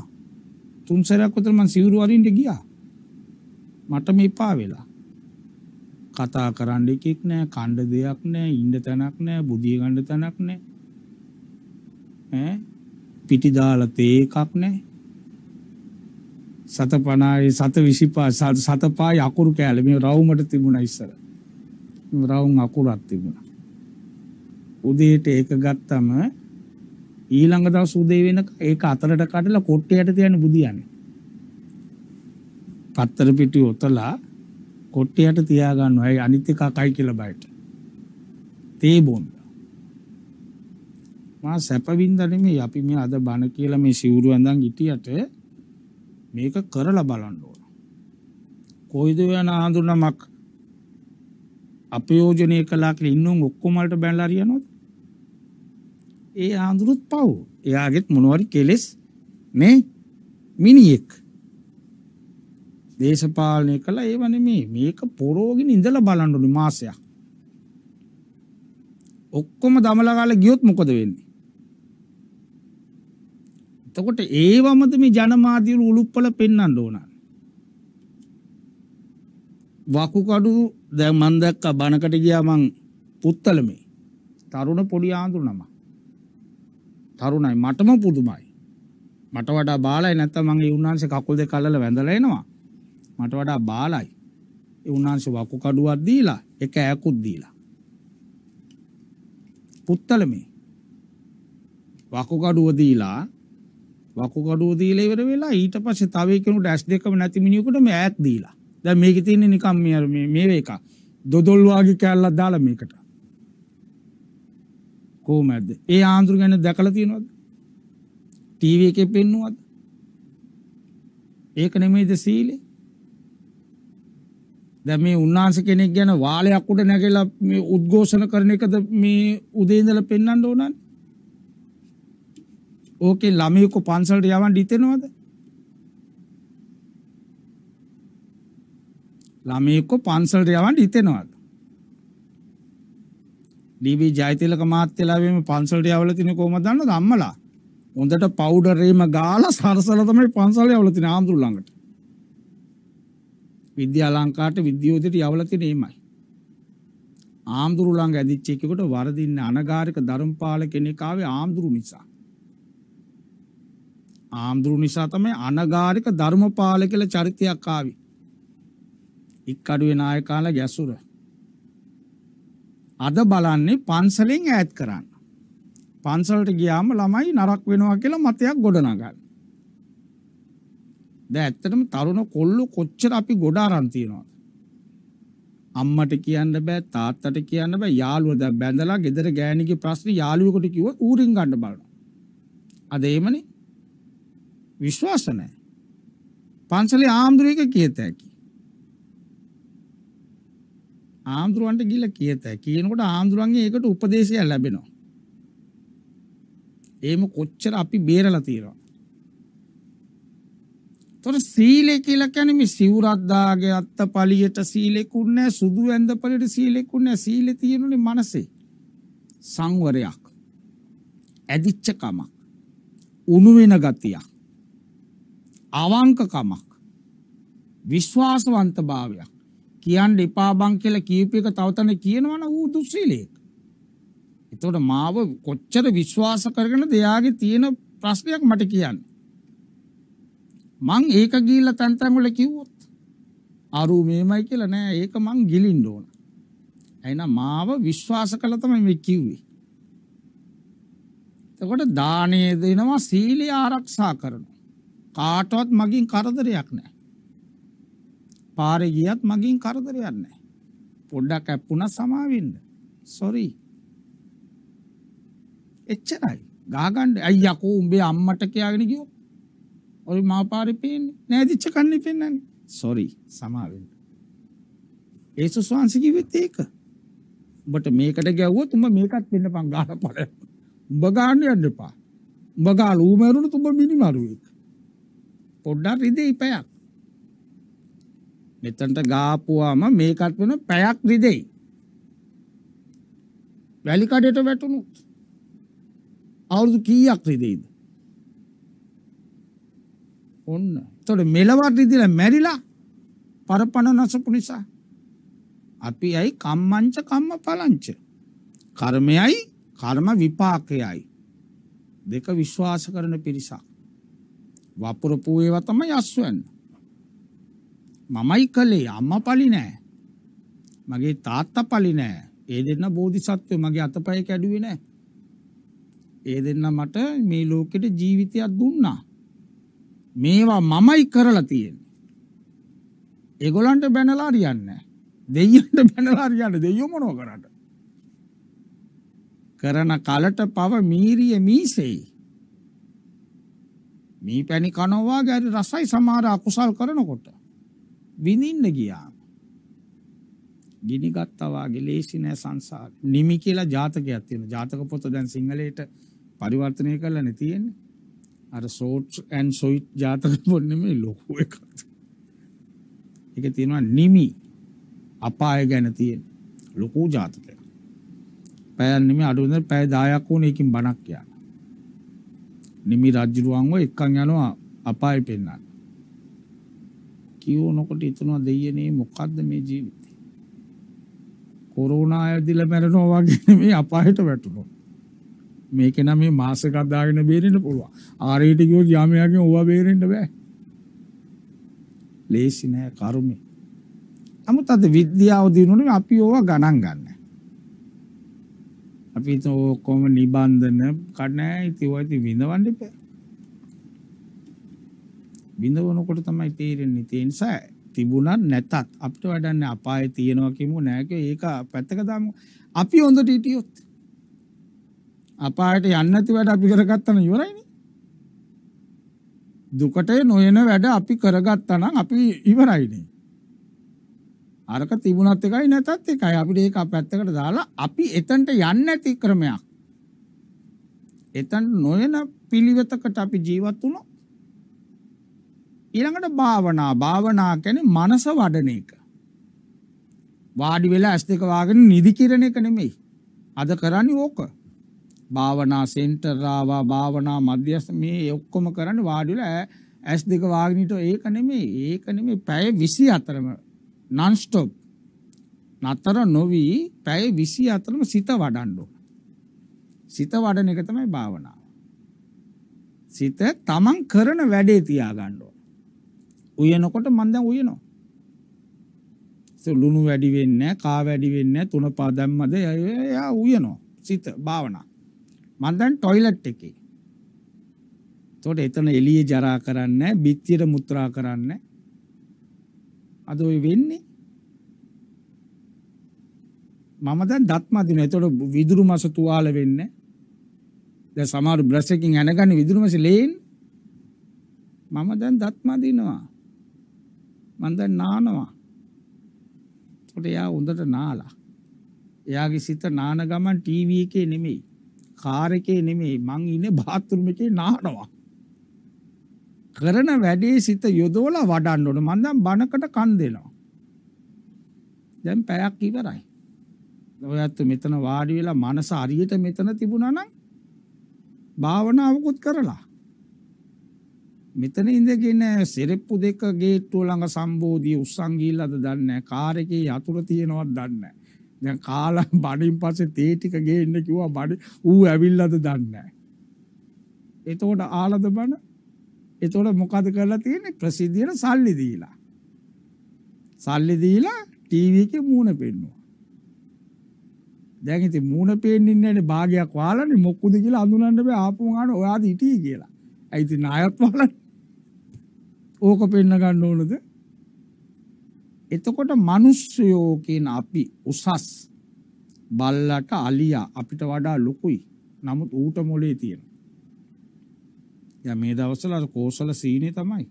තුන් සැරයක් විතර මං සිවුරු අරින්න ගියා. මට මේ පා වෙලා. කතා කරන්න එකෙක් නෑ, කණ්ඩ දෙයක් නෑ, ඉන්න තැනක් නෑ, බුදිය ගන්න තැනක් නෑ. ඈ පිටි දාලා තේ එකක් නෑ. සතපනායි සත විසිපා සතපා යකුරු කෑල මේ රවුමට තිබුණ ඉස්සර රවුන් අකුරත් තිබුණ උදේට ඒක ගත්තම ඊළඟ දවස් උදේ වෙනක ඒක අතරට කඩලා කොට්ටයට තියන්න බුදියන්නේ. පතර පිටි ඔතලා කොට්ටයට තියාගන්නවා. ඒ අනිත් එක කයි කියලා බයට. තේ බොන්න. මා සැපවින්ද නෙමෙයි අපි මේ අද බණ කියලා මේ සිවුරු ඇඳන් හිටියට මේක කරලා බලන්න ඕන. කොයිද යන ආඳුනමක් අපයෝජනය කළා කියලා ඉන්නුන් ඔක්කොම වලට බැලලා හරියනවද? ඒ ආඳුරුත් පව් එයාගෙත් මොනවරි කෙලෙස් මේ මිනිියෙක් දේශපාලනය කළ ඒවන මේ මේක පොරෝගෙන ඉඳල බලන්ඩුනි මාසයක් ඔක්කොම දමලගාල ගියොත් මොකද වෙන්නේ එතකොට ඒවමද මේ ජනමාදීර උළුප්පල පෙන්න්න ඕන වකුකඩු දැ මන්දක්ක බණකට ගියාමං පුත්තලමේ තරුණ පොඩි ආඳුරු නමක් තරුණයි මටම පුදුමයි. මට වඩා බාලයි නැත්තම් මගේ උන්වහන්සේ කකුල් දෙක අල්ලලා වැඳලා එනවා. මට වඩා බාලයි. ඒ උන්වහන්සේ වකු කඩුවක් දීලා එක ඈකුත් දීලා. පුත්තල මේ වකු කඩුව දීලා වකු කඩුව දීලා ඉවර වෙලා ඊට පස්සේ තව එකෙනුට ඇස් දෙකම නැති මිනිහෙකුට මේ ඈත් දීලා. දැන් මේකේ තියෙන්නේ නිකම් මේ මේ මේක දොදොල් වාගේ කෑල්ලක් දාලා මේකට. කොහොමද? ඒ ආන්දරු ගැන දැකලා තියෙනවද? ටීවී එකේ පෙන්නුවද? ඒක නෙමෙයිද සීලය? දැන් මේ උන්නාංශ කෙනෙක් ගැන වාලයක් උඩ නැගලා මේ උද්ඝෝෂණ කරන එකද මේ උදේ ඉඳලා පෙන්වන්න ඕනන්නේ? ඕකේ ළමයෙකු පන්සලට යවන්න හිතෙනවද? ළමයෙකු පන්සලට යවන්න හිතෙනවද? ඩීබී ජයතිලක මාත්‍යලාවේම පන්සලට යවලා තිනේ කොහමද දන්නවද අම්මලා හොඳට පවුඩර් එහෙම ගාලා සරසලා තමයි පන්සල යවලා තිනේ ආම්දුර ළඟට විද්‍යාලංකාරට විද්‍යෝදයට යවලා තිනේ එමයයි ආම්දුර ළඟ ඇදිච්ච එකකට වරදින්න අනගාരിക ධර්මපාල කෙනෙක් ආවේ ආම්දුරු නිසා ආම්දුරු නිසා තමයි අනගාരിക ධර්මපාල කියලා චරිතයක් ආවේ එක් අඩුවේ නායකාලා ගැසුර අද බලන්නේ පන්සලෙන් ඈත් කරන්න. පන්සලට ගියාම ළමයි නරක වෙනවා කියලා මතයක් ගොඩනගන්න. දැන් ඇත්තටම තරුණ කොල්ලෝ කොච්චර අපි ගොඩ අරන් තියනවද? අම්මට කියන්න බෑ තාත්තට කියන්න බෑ යාළුවා දැන් බැඳලා ගෙදර ගෑණිගේ ප්‍රශ්නේ යාළුවෙකුට කිව්ව ඌරින් ගන්න බලනවා. අද එහෙමනේ. විශ්වාස නැහැ. පන්සලේ ආම්දුරේක කියත හැකි. ආම්දුරන්ට ගිහිල්ලා කියත. කියනකොට ආම්දුරන්ගේ ඒකට උපදේශයක් ලැබෙනවා. එහෙම කොච්චර අපි බේරලා තියෙනවා. තොර සීලය කියලා කියන්නේ මේ සිවුරක් දාගේ අත්තපලියට සීලෙකුත් නැහැ, සුදු ඇඳපලියට සීලෙකුත් නැහැ. සීලේ තියෙනුනේ මනසේ. සංවරයක්. ඇදිච්ච කමක්. උණු වෙන ගතියක්. අවංක කමක්. විශ්වාසවන්ත භාවයක්. කියන්න එපා බං කියලා කියූප එක තව තැන කියනවනම් ඌ දුස්සීලෙක්. එතකොට මාව කොච්චර විශ්වාස කරගෙනද එයාගේ තියෙන ප්‍රශ්නයක් මට කියන්න. මං ඒක ගිහිල්ලා තැන් තැන් වල කිව්වොත් අරු මේමයි කියලා නෑ ඒක මං ගිලින්න ඕන. එහෙනම් මාව විශ්වාස කළා තමයි මේ කිව්වේ. එතකොට දානේ දෙනවා සීලය ආරක්ෂා කරනවා. කාටවත් මගින් කරදරයක් නෑ. පාරේ ගියත් මගෙන් කරදරයක් නැහැ. පොඩ්ඩක් ඇප්පුණා සමාවෙන්න. සෝරි. එච්චරයි. ගාගන්න අයියා කෝ උඹේ අම්මට කියාගෙන ගියෝ. ඔය මා පාරේ පේන්නේ. නෑදිච්ච කන්නේ පෙන්නන්නේ. සෝරි සමාවෙන්න. ඒසුස් වහන්සේ කිව්වෙත් ඒක. උඹට මේකට ගැව්වොත් උඹ මේකත් වෙන්න පං ගාලා පළ. උඹ ගන්න යන්න එපා. උඹ ගාලා ඌ මරුණොත් උඹ මිනිමරුවෙක්. පොඩ්ඩක් රිදෙයි පැයක්. මෙතනට ගාපුවාම මේකත් වෙන පැයක් රිදෙයි. වැලි කඩේට වැටුණොත් අවුරුදු කීයක් රිදෙයිද? ඔන්න. ඒතකොට මෙලවට රිදිලා මැරිලා පරපණ නැසපු නිසා අපි අයි කම්මංච කම්ම පලංච. කර්මයයි කර්ම විපාකයයි. දෙක විශ්වාස කරන පිරිසක්. වපුරපු ඒවා තමයි අස්වැන්නේ. මමයි කළේ අම්මා පලි නෑ. මගේ තාත්තා පලි නෑ. ඒ දෙන්න බෝධිසත්වය මගේ අතපය කැඩුවේ නෑ. ඒ දෙන්න මට මේ ලෝකෙට ජීවිතයක් දුන්නා. මේවා මමයි කරලා තියෙන්නේ. ඒගොල්ලන්ට බැනලා හරියන්නේ නෑ. දෙයියන්ට බැනලා හරියන්නේ දෙයියෝ මොනව කරාට? කරන කලට පව මීරිය මීසෙයි. මී පැණි කනවා ගැරි රසයි සමහර අකුසල් කරනකොට. විඳින්න ගියා. ගිනි ගත්තා වාගේ ලේසි නෑ සංසාරේ. නිමි කියලා ජාතකයක් තියෙනවා. ජාතක පොත දැන් සිංහලයට පරිවර්තනය කරලානේ තියෙන්නේ. අර සෝට් ඇන් සොයිට් ජාතක පොත් නෙමෙයි ලොකු එකක්. ඒක තියෙනවා නිමි අපාය ගැන තියෙන ලොකු ජාතකයක්. පැය නෙමෙයි අඩු වෙන පැය 10ක් වුණ එකකින් බණක් යන. නිමි රජුරුවන්ව එක්කන් යනවා අපාය පෙන්නන්න. කියවනකොට ඉතනවා දෙයනේ මොකක්ද මේ ජීවිතය. කොරෝනා ඇදිල මැරෙනවා වගේ මේ අපායට වැටුණා. මේක නම් මේ මාසයක් අදාගෙන බේරෙන්න පුළුවන්. ආරයට ගියොත් යාමයාගෙන් ඕවා බේරෙන්න බෑ. ලේසි නෑ කර්මේ. නමුත් අද විද්‍යාව දිනුනේ අපි ඕවා ගණන් ගන්න. අපි තෝ කොම නිබන්ධන කඩ නෑ ඉතින් ඔය ඉතින් විඳවන්න බෑ. විඳවනකොට තමයි තේරෙන්නේ. ඒ නිසා තිබුණත් නැතත් අපිට වැඩන්නේ අපායේ තියනවා කියමු නෑ ඒක පැත්තක දාමු. අපි හොඳට හිටියොත් අපායට යන්නේ නැති වැඩ අපි කරගත්තා නම් ඉවරයිනේ. දුකට නොයන වැඩ අපි කරගත්තා නම් අපි ඉවරයිනේ. අරක තිබුණත් එකයි නැතත් එකයි අපිට ඒක පැත්තකට දාලා අපි එතනට යන්නේ නැති ක්‍රමයක්. එතන නොයන පිළිවෙතකට අපි ජීවත් වුණා ඊළඟට භාවනා භාවනා කියන්නේ මනස වඩන එක. වාඩි වෙලා ඇස් දෙක වාගෙන නිදි කිරණ එක නෙමෙයි. අද කරන්නේ ඕක. භාවනා සෙන්ටර් ආවා භාවනා මධ්‍යස්ථ මේ ඔක්කොම කරන්නේ වාඩි වෙලා ඇස් දෙක වාගෙන හිටෝ ඒක නෙමෙයි. ඒක නෙමෙයි පැය 24ම non stop. නතර නොවි පැය 24ම සිත වඩන්න සිත වඩන එක තමයි භාවනාව. සිත තමන් කරන වැඩේ තියාගන්න ඕන. උයනකොට මම දැන් උයනවා. ලුණු වැඩි වෙන්නේ නැහැ, කා වැඩි වෙන්නේ නැහැ, තුන පාදම්මද එයා උයනවා. සිත භාවනා. මම දැන් টয়ලට් එකේ. එතකොට එතන එළියේ ජරා කරන්නේ නැහැ, බිත්තියට මුත්‍රා කරන්නේ අද ඔය වෙන්නේ මම දැන් දත් මදින. එතකොට විදුරු මස තුවාල වෙන්නේ. දැන් සමහර බ්‍රෂ් එකකින් ඇනගන්නේ විදුරු මස ලේන්නේ. මම දැන් දත් මදිනවා. මම දැන් නානවා. ඒකට එයා හොඳට නාලා. එයාගේ සිත නාන ගමන් ටීවී එකේ නෙමෙයි, කාර් එකේ නෙමෙයි, මං ඉන්නේ බාත් รู ම් එකේ නානවා. කරන වැඩේ සිත යොදවලා වඩන්න ඕන. මම දැන් බනකට කන් දෙනවා. දැන් පැයක් ඉවරයි. ඔයත් මෙතන වාඩි වෙලා මනස හරියට මෙතන තිබුණා නම් භාවනාවකුත් කරලා මෙතන ඉඳගෙන සිරෙප්පු දෙක ගේට්ටුව ළඟ සම්බෝධිය උස්සන් ගිහිල්ලාද දන්නේ කාර් එකේ යතුරු තියෙනවද දන්නේ දැන් කාලා [LAUGHS] බඩින් පස්සේ තේ ටික ගේන්න කිව්වා බඩ ඌ ඇවිල්ලාද දන්නේ එතකොට ආලද බන එතකොට මොකද කරලා තියෙන්නේ ප්‍රසිද්ධියට සල්ලි දීලා සල්ලි දීලා ටීවී එකේ මූණ පෙන්නුවා දැන් ඉතින් මූණ පේන්නේ නැනේ භාගයක් වාලනේ මොකුද කියලා අඳුනන්න බෑ ආපු ගාන ඔයාද හිටී කියලා ඇයි ඉතින් ආයත් වාලන්නේ ඕක පෙන්න ගන්න ඕනද? එතකොට මිනිස්සයෝ කියන අපි උසස් බල්ලට අලියා අපිට වඩා ලොකුයි. නමුත් ඌට මොලේ තියෙන. දැන් මේ දවස්වල අර කෝසල සීනේ තමයි.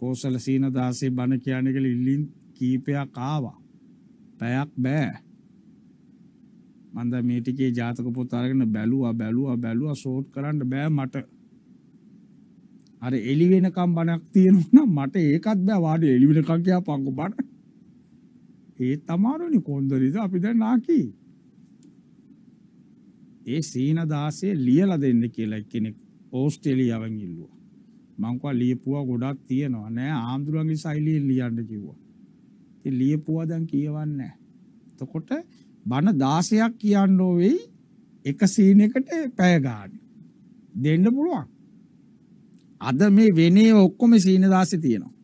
කෝසල සීන 16 බණ කියන්නේ කියලා ඉල්ලින් කීපයක් ආවා. පැයක් බෑ. මන්ද මේ ටිකේ ජාතක පොත අරගෙන බැලුවා බැලුවා බැලුවා සෝට් කරන්න බෑ මට අර එලි වෙනකම් බණක් තියෙනවා නම් මට ඒකත් බෑ වාඩි එලි වෙනකම් කියා පංකෝ බණ. ඒ තමාරුනි කොන්දරිද අපි දැන් නාකි. ඒ සීන 16 ලියලා දෙන්න කියලා කෙනෙක් ඕස්ට්‍රේලියාවෙන් ඉල්ලුවා. මං කිව්වා ලියපුවා ගොඩක් තියෙනවා නෑ ආම්දුරන්ගේ ශෛලියෙන් ලියන්න කිව්වා. ඉතින් ලියපුවා දැන් කියවන්නේ නෑ. එතකොට බණ 16ක් කියන්න වෙයි එක සීනයකට පැය ගන්න. දෙන්න පුළුවන්. අද මේ වෙනේ ඔක්කොම සීනදාසෙ තියෙනවා.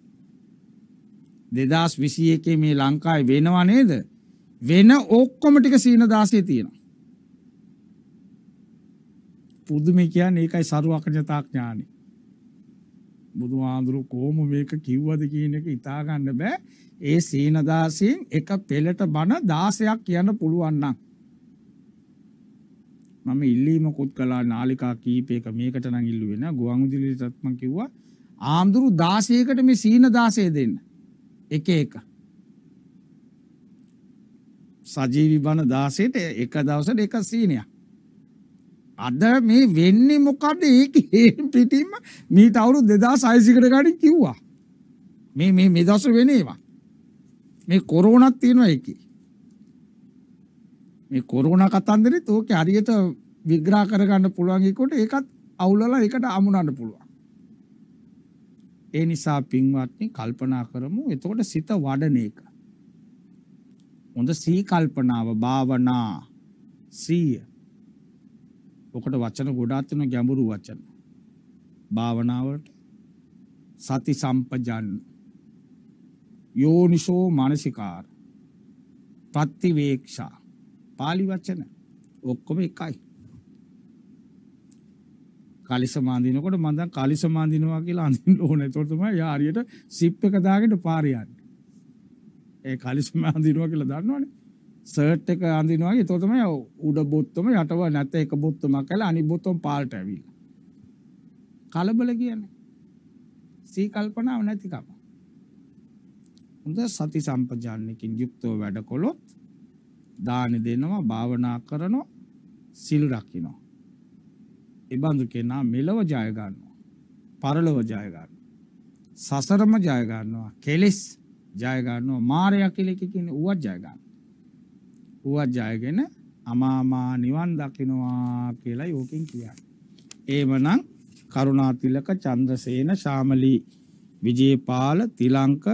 2021 මේ ලංකාවේ වෙනවා නේද? වෙන ඔක්කොම ටික සීනදාසෙ තියෙනවා. පුදුමේ කියන්නේ ඒකයි සරුවකඥතා ඥානෙ. බුදුහාඳුරු කොහොම මේක කිව්වද කියන එක හිතා ගන්න බෑ. ඒ සීනදාසෙන් එක පෙළට බණ 16ක් කියන්න පුළුවන් නම් මම ඉල්ලීමකුත් කළා නාලිකා කීපයක මේකට නම් ඉල්ලුවේ නෑ ගුවන් විදුලියටත් මම කිව්වා ආම්දුරු 16කට මේ සීන 16 දෙන්න එක එක සජීවි බණ 16ට එක දවසට එක සීනයක් අද මේ වෙන්නේ මොකද ඒකේ පිටින්ම මීට අවුරුදු 2600කට කලින් කිව්වා මේ මේ මේ දවස් වෙනේවා මේ කොරෝනක් තියෙනවා ඒකේ මේ කොරෝනා කතන්දරෙත් ඕකේ හරියට විග්‍රහ කරගන්න පුළුවන් එකකොට ඒකත් අවුලලා ඒකට අමුණන්න පුළුවන්. ඒ නිසා පින්වත්නි කල්පනා කරමු. එතකොට සිත වඩන එක. හොඳ සී කල්පනාව භාවනා සීය. ඔකට වචන ගොඩාක් තියෙන ගැඹුරු වචන. භාවනාවට සති සම්පජන් යෝනිසෝ මානසිකාර ප්‍රතිවේක්ෂා pāli වචන ඔක්කොම එකයි. කාලි සමාඳිනකොට මම දැන් කාලි සමාඳිනවා කියලා අඳින්න ඕන. ඒතකොට තමයි යා හරියට සිප් එක දාගෙන පාර යන්නේ. ඒ කාලි සමාඳිනවා කියලා දන්නවනේ. සර්ට් එක අඳිනවා වගේ. ඒතකොට තමයි උඩ බොත්තම යටව නැත්ත එක බොත්තම කළා අනිත් බොත්තම පාලට ඇවිල්ලා. කලබල කියන්නේ. සී කල්පනාව නැතිකම. හොඳ සති සම්පජාන්නකින් යුක්තව වැඩ කළොත් දාන දෙනවා භාවනා කරනවා සිල් රකිනවා. එබඳු කෙනා මෙලව ජය ගන්නවා. පරලොව ජය ගන්නවා. සසරම ජය ගන්නවා. කෙලෙස් ජය ගන්නවා. මායя කියලා එක කියන්නේ ඌවත් ජය ගන්නවා. ඌවත් ජයගෙන අමාමා නිවන් දකින්නවා කියලා යෝකින් කියන්නේ. ඒමනම් කරුණාතිලක චන්ද්‍රසේන ශාමලී විජේපාල තිලංක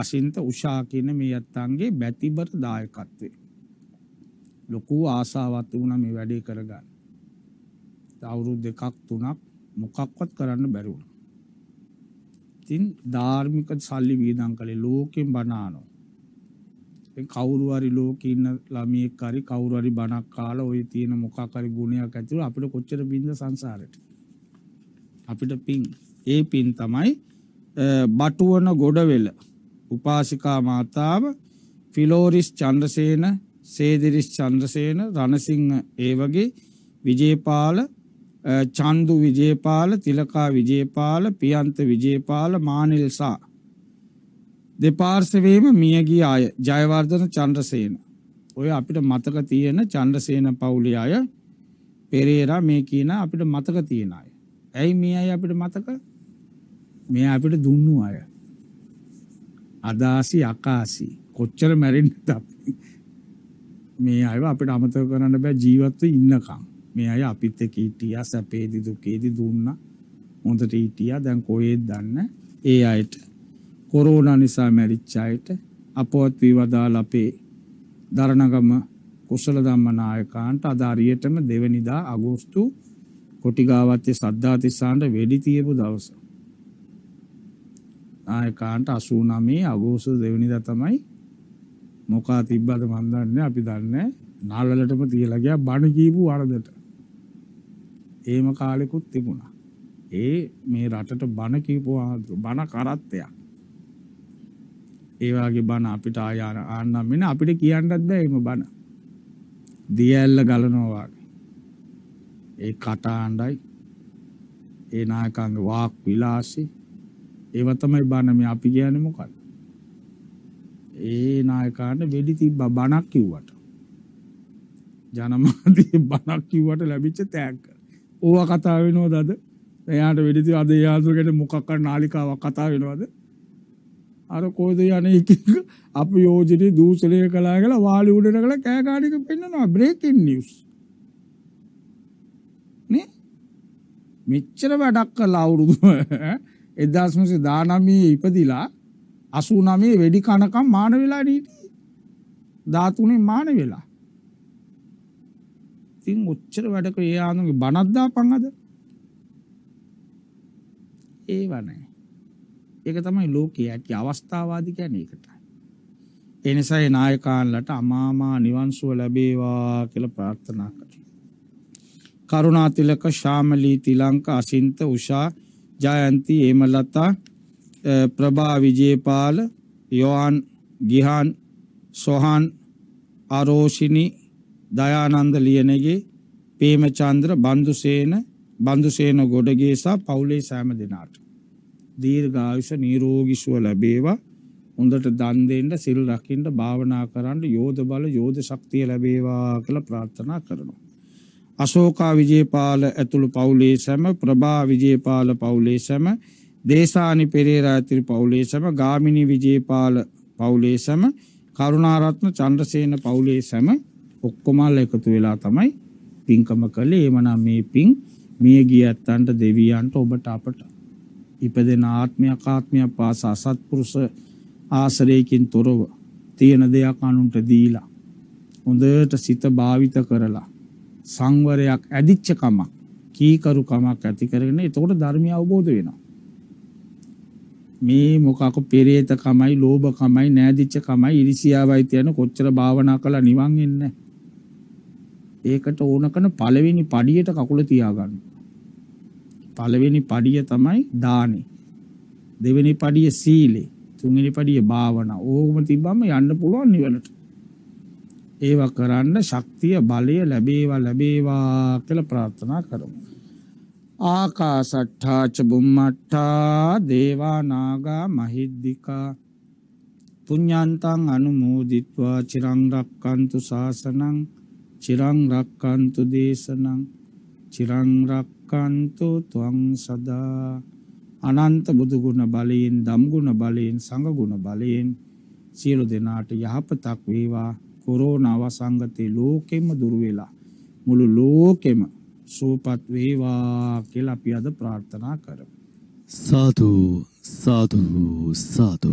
අසින්ත උෂා කියන මේ අත්තන්ගේ බැතිබර දායකත්වේ ලොකු ආසාවත් වුණා මේ වැඩේ කරගන්න. අවුරුදු දෙකක් තුනක් මොකක්වත් කරන්න බැරි වුණා. ඉතින් ධාර්මික සල්ලි වියදම් කළේ ලෝකෙන් බණානෝ. ඒ කවුරු හරි ලෝකේ ඉන්න ළමයෙක් හරි කවුරු හරි බණක් කාලා ওই තියෙන මොකක් හරි ගුණයක් ඇතුළු අපිට කොච්චර බින්ද සංසාරෙට. අපිට පින් ඒ පින් තමයි බටුවන ගොඩවෙල උපාසිකා මාතාව ෆිලෝරිස් චන්ද්‍රසේන සේදිරිස් චන්ද්‍රසේන රණසිංහ ඒ වගේ විජේපාල චන්දු විජේපාල තිලකා විජේපාල පියන්ත විජේපාල මානිල්සා දෙපාර්ශවේම මියගිය අය ජයවර්ධන චන්ද්‍රසේන ඔය අපිට මතක තියෙන චන්ද්‍රසේන පවුලේ අය පෙරේරා මේ කියන අපිට මතක තියෙන අය. ඇයි මේ අය අපිට මතක? මේ අපිට දුන්නු අය. අදාසි අකාසි කොච්චර මැරෙන්නද අපි? මේ අයව අපිට අමතක කරන්න බෑ ජීවත්ව ඉන්නකම් මේ අය අපිත් එක්ක හිටියා සැපේදි දුකේදි දුන්නා හොඳට හිටියා දැන් කොහෙද දන්න ඒ අයට කොරෝනා නිසා මැරිච්ච අයට අපවත් විවදාල අපේ දරණගම කුසල ධම්ම නායකාන්ට අද හරියටම දෙවනිදා අගෝස්තු කොටිගාවත්තේ සද්ධාතිස්සාන්ට වෙඩි තියපු දවස නායකාන්ට 89 අගෝස්තු දෙවනිදා තමයි මොකා තිබ්බද මන් දන්නේ අපි දන්නේ නාලලටම තියලා ගියා බණ කීපු වරදට. ඒම කාලෙකුත් තිබුණා. ඒ මේ රටට බණ කීපු බණ කරත්තයක්. ඒ වගේ බණ අපිට ආයාන ආන්නම් වෙන අපිට කියන්නත් බෑ එimhe බණ. දියැල්ල ගලනවා වගේ. ඒ කටාණ්ඩයි ඒ නායකන්ගේ වාක් විලාසි ඒව තමයි බණ මේ අපි කියන්නේ මොකක්ද? ඒ නායකාරට වෙඩි තිබ්බා බණක් කිව්වට. ජනමාධ්‍ය බණක් කිව්වට ලැබිච්ච තෑග්ග. ඕවා කතා වෙනවද අද? එයාට වෙඩි තිබ්බ අද යාළුවෙකුට මොකක් කර නාලිකාවක් කතා වෙනවද? අර කොයිද යන්නේ අපි යෝජනේ දූෂණය කළා කියලා වාලි උඩට ගලා කෑගාඩික පෙන්නනවා බ්‍රේකින් නිවුස්. නේ? මෙච්චර වැඩක් කළා අවුරුදු 1919 ඉපදිලා 89 වෙඩි කනකම් මාන වෙලා නීටි 13 මාන වෙලා ඉතින් ඔච්චර වැඩක ඒ ආනන්දගේ බණක් දාපන් අද ඒව නැහැ ඒක තමයි ලෝකයේ ඇති අවස්ථාවාදී කියන්නේ ඒකට ඒ නිසා ඒ නායකයන්ලට අමාමා නිවන්සුව ලැබේවා කියලා ප්‍රාර්ථනා කරමු කරුණාතිලක ශාමලී තිලංක අසින්ත උෂා ජයන්ති හේමලතා ප්‍රභා විජේපාල යොහන් ගිහන් සොහන් ආරෝෂිනි දයානන්ද ලියනගේ පේමචන්ද්‍ර බන්දුසේන බන්දුසේන ගොඩගේ සහ පවුලේ සෑම දෙනාට දීර්ඝායුෂ නිරෝගී සුව ලැබේවා හොඳට දන් දෙන්න සිල් රකින්න භාවනා කරන්න යෝධ බල යෝධ ශක්තිය ලැබේවා කියලා ප්‍රාර්ථනා කරනවා අශෝකා විජේපාල ඇතුළු පවුලේ සැම ප්‍රභා විජේපාල පවුලේ සැම දේශානි පෙරේරා ඇතිරි පවුලේ සම ගාමිණී විජේපාල පවුලේ සම කරුණාරත්න චන්ද්‍රසේන පවුලේ සම ඔක්කොමල් එකතු වෙලා තමයි පින්කම කළේ එමනම් මේ පින් මිය ගිය ඇත්තන්ට දෙවියන්ට ඔබට අපට ඉපදෙන ආත්මයක් ආත්මයක් පාසා සත්පුරුෂ ආශ්‍රයකින් තොරව තියෙන දෙයක් අනුන්ට දීලා හොඳට සිත භාවිත කරලා සංවරයක් ඇදිච්ච කමක් කීකරු කමක් ඇති කරගෙන එතකොට ධර්මය අවබෝධ වෙනවා මේ මොකක් පෙරේත කමයි ලෝභ කමයි නෑදිච්ච කමයි ඉරිසියාවයි තියෙන කොච්චර භාවනා කළා නිවන් එන්නේ ඒකට ඕනකන පළවෙනි පඩියට කකුල තියාගන්න. පළවෙනි පඩිය තමයි දානෙ. දෙවෙනි පඩිය සීලේ. තුන්වෙනි පඩිය භාවනා. ඕකම තිබ්බම යන්න පුළුවන් නිවනට. ඒවා කරන්න ශක්තිය බලය ලැබේවා ලැබේවා කියලා ප්‍රාර්ථනා කරමු. ආකාසට්ඨාච බුම්මට්ඨා දේවා නාග මහිද්దికා පුඤ්ඤාන්තං අනුමෝදිත්වා චිරං රක්칸තු ශාසනං චිරං රක්칸තු දේශනං චිරං රක්칸තු ත්වං සදා අනන්ත බුදු ගුණ බලයෙන් ධම් ගුණ බලයෙන් සංඝ ගුණ බලයෙන් සියලු දෙනාට යහපතක් වේවා කොරෝනා වසංගතේ ලෝකෙම දුර වෙලා මුළු ලෝකෙම සූපත් වේවා කියලා අපි අද ප්‍රාර්ථනා කරමු. සාදු සාදු සාදු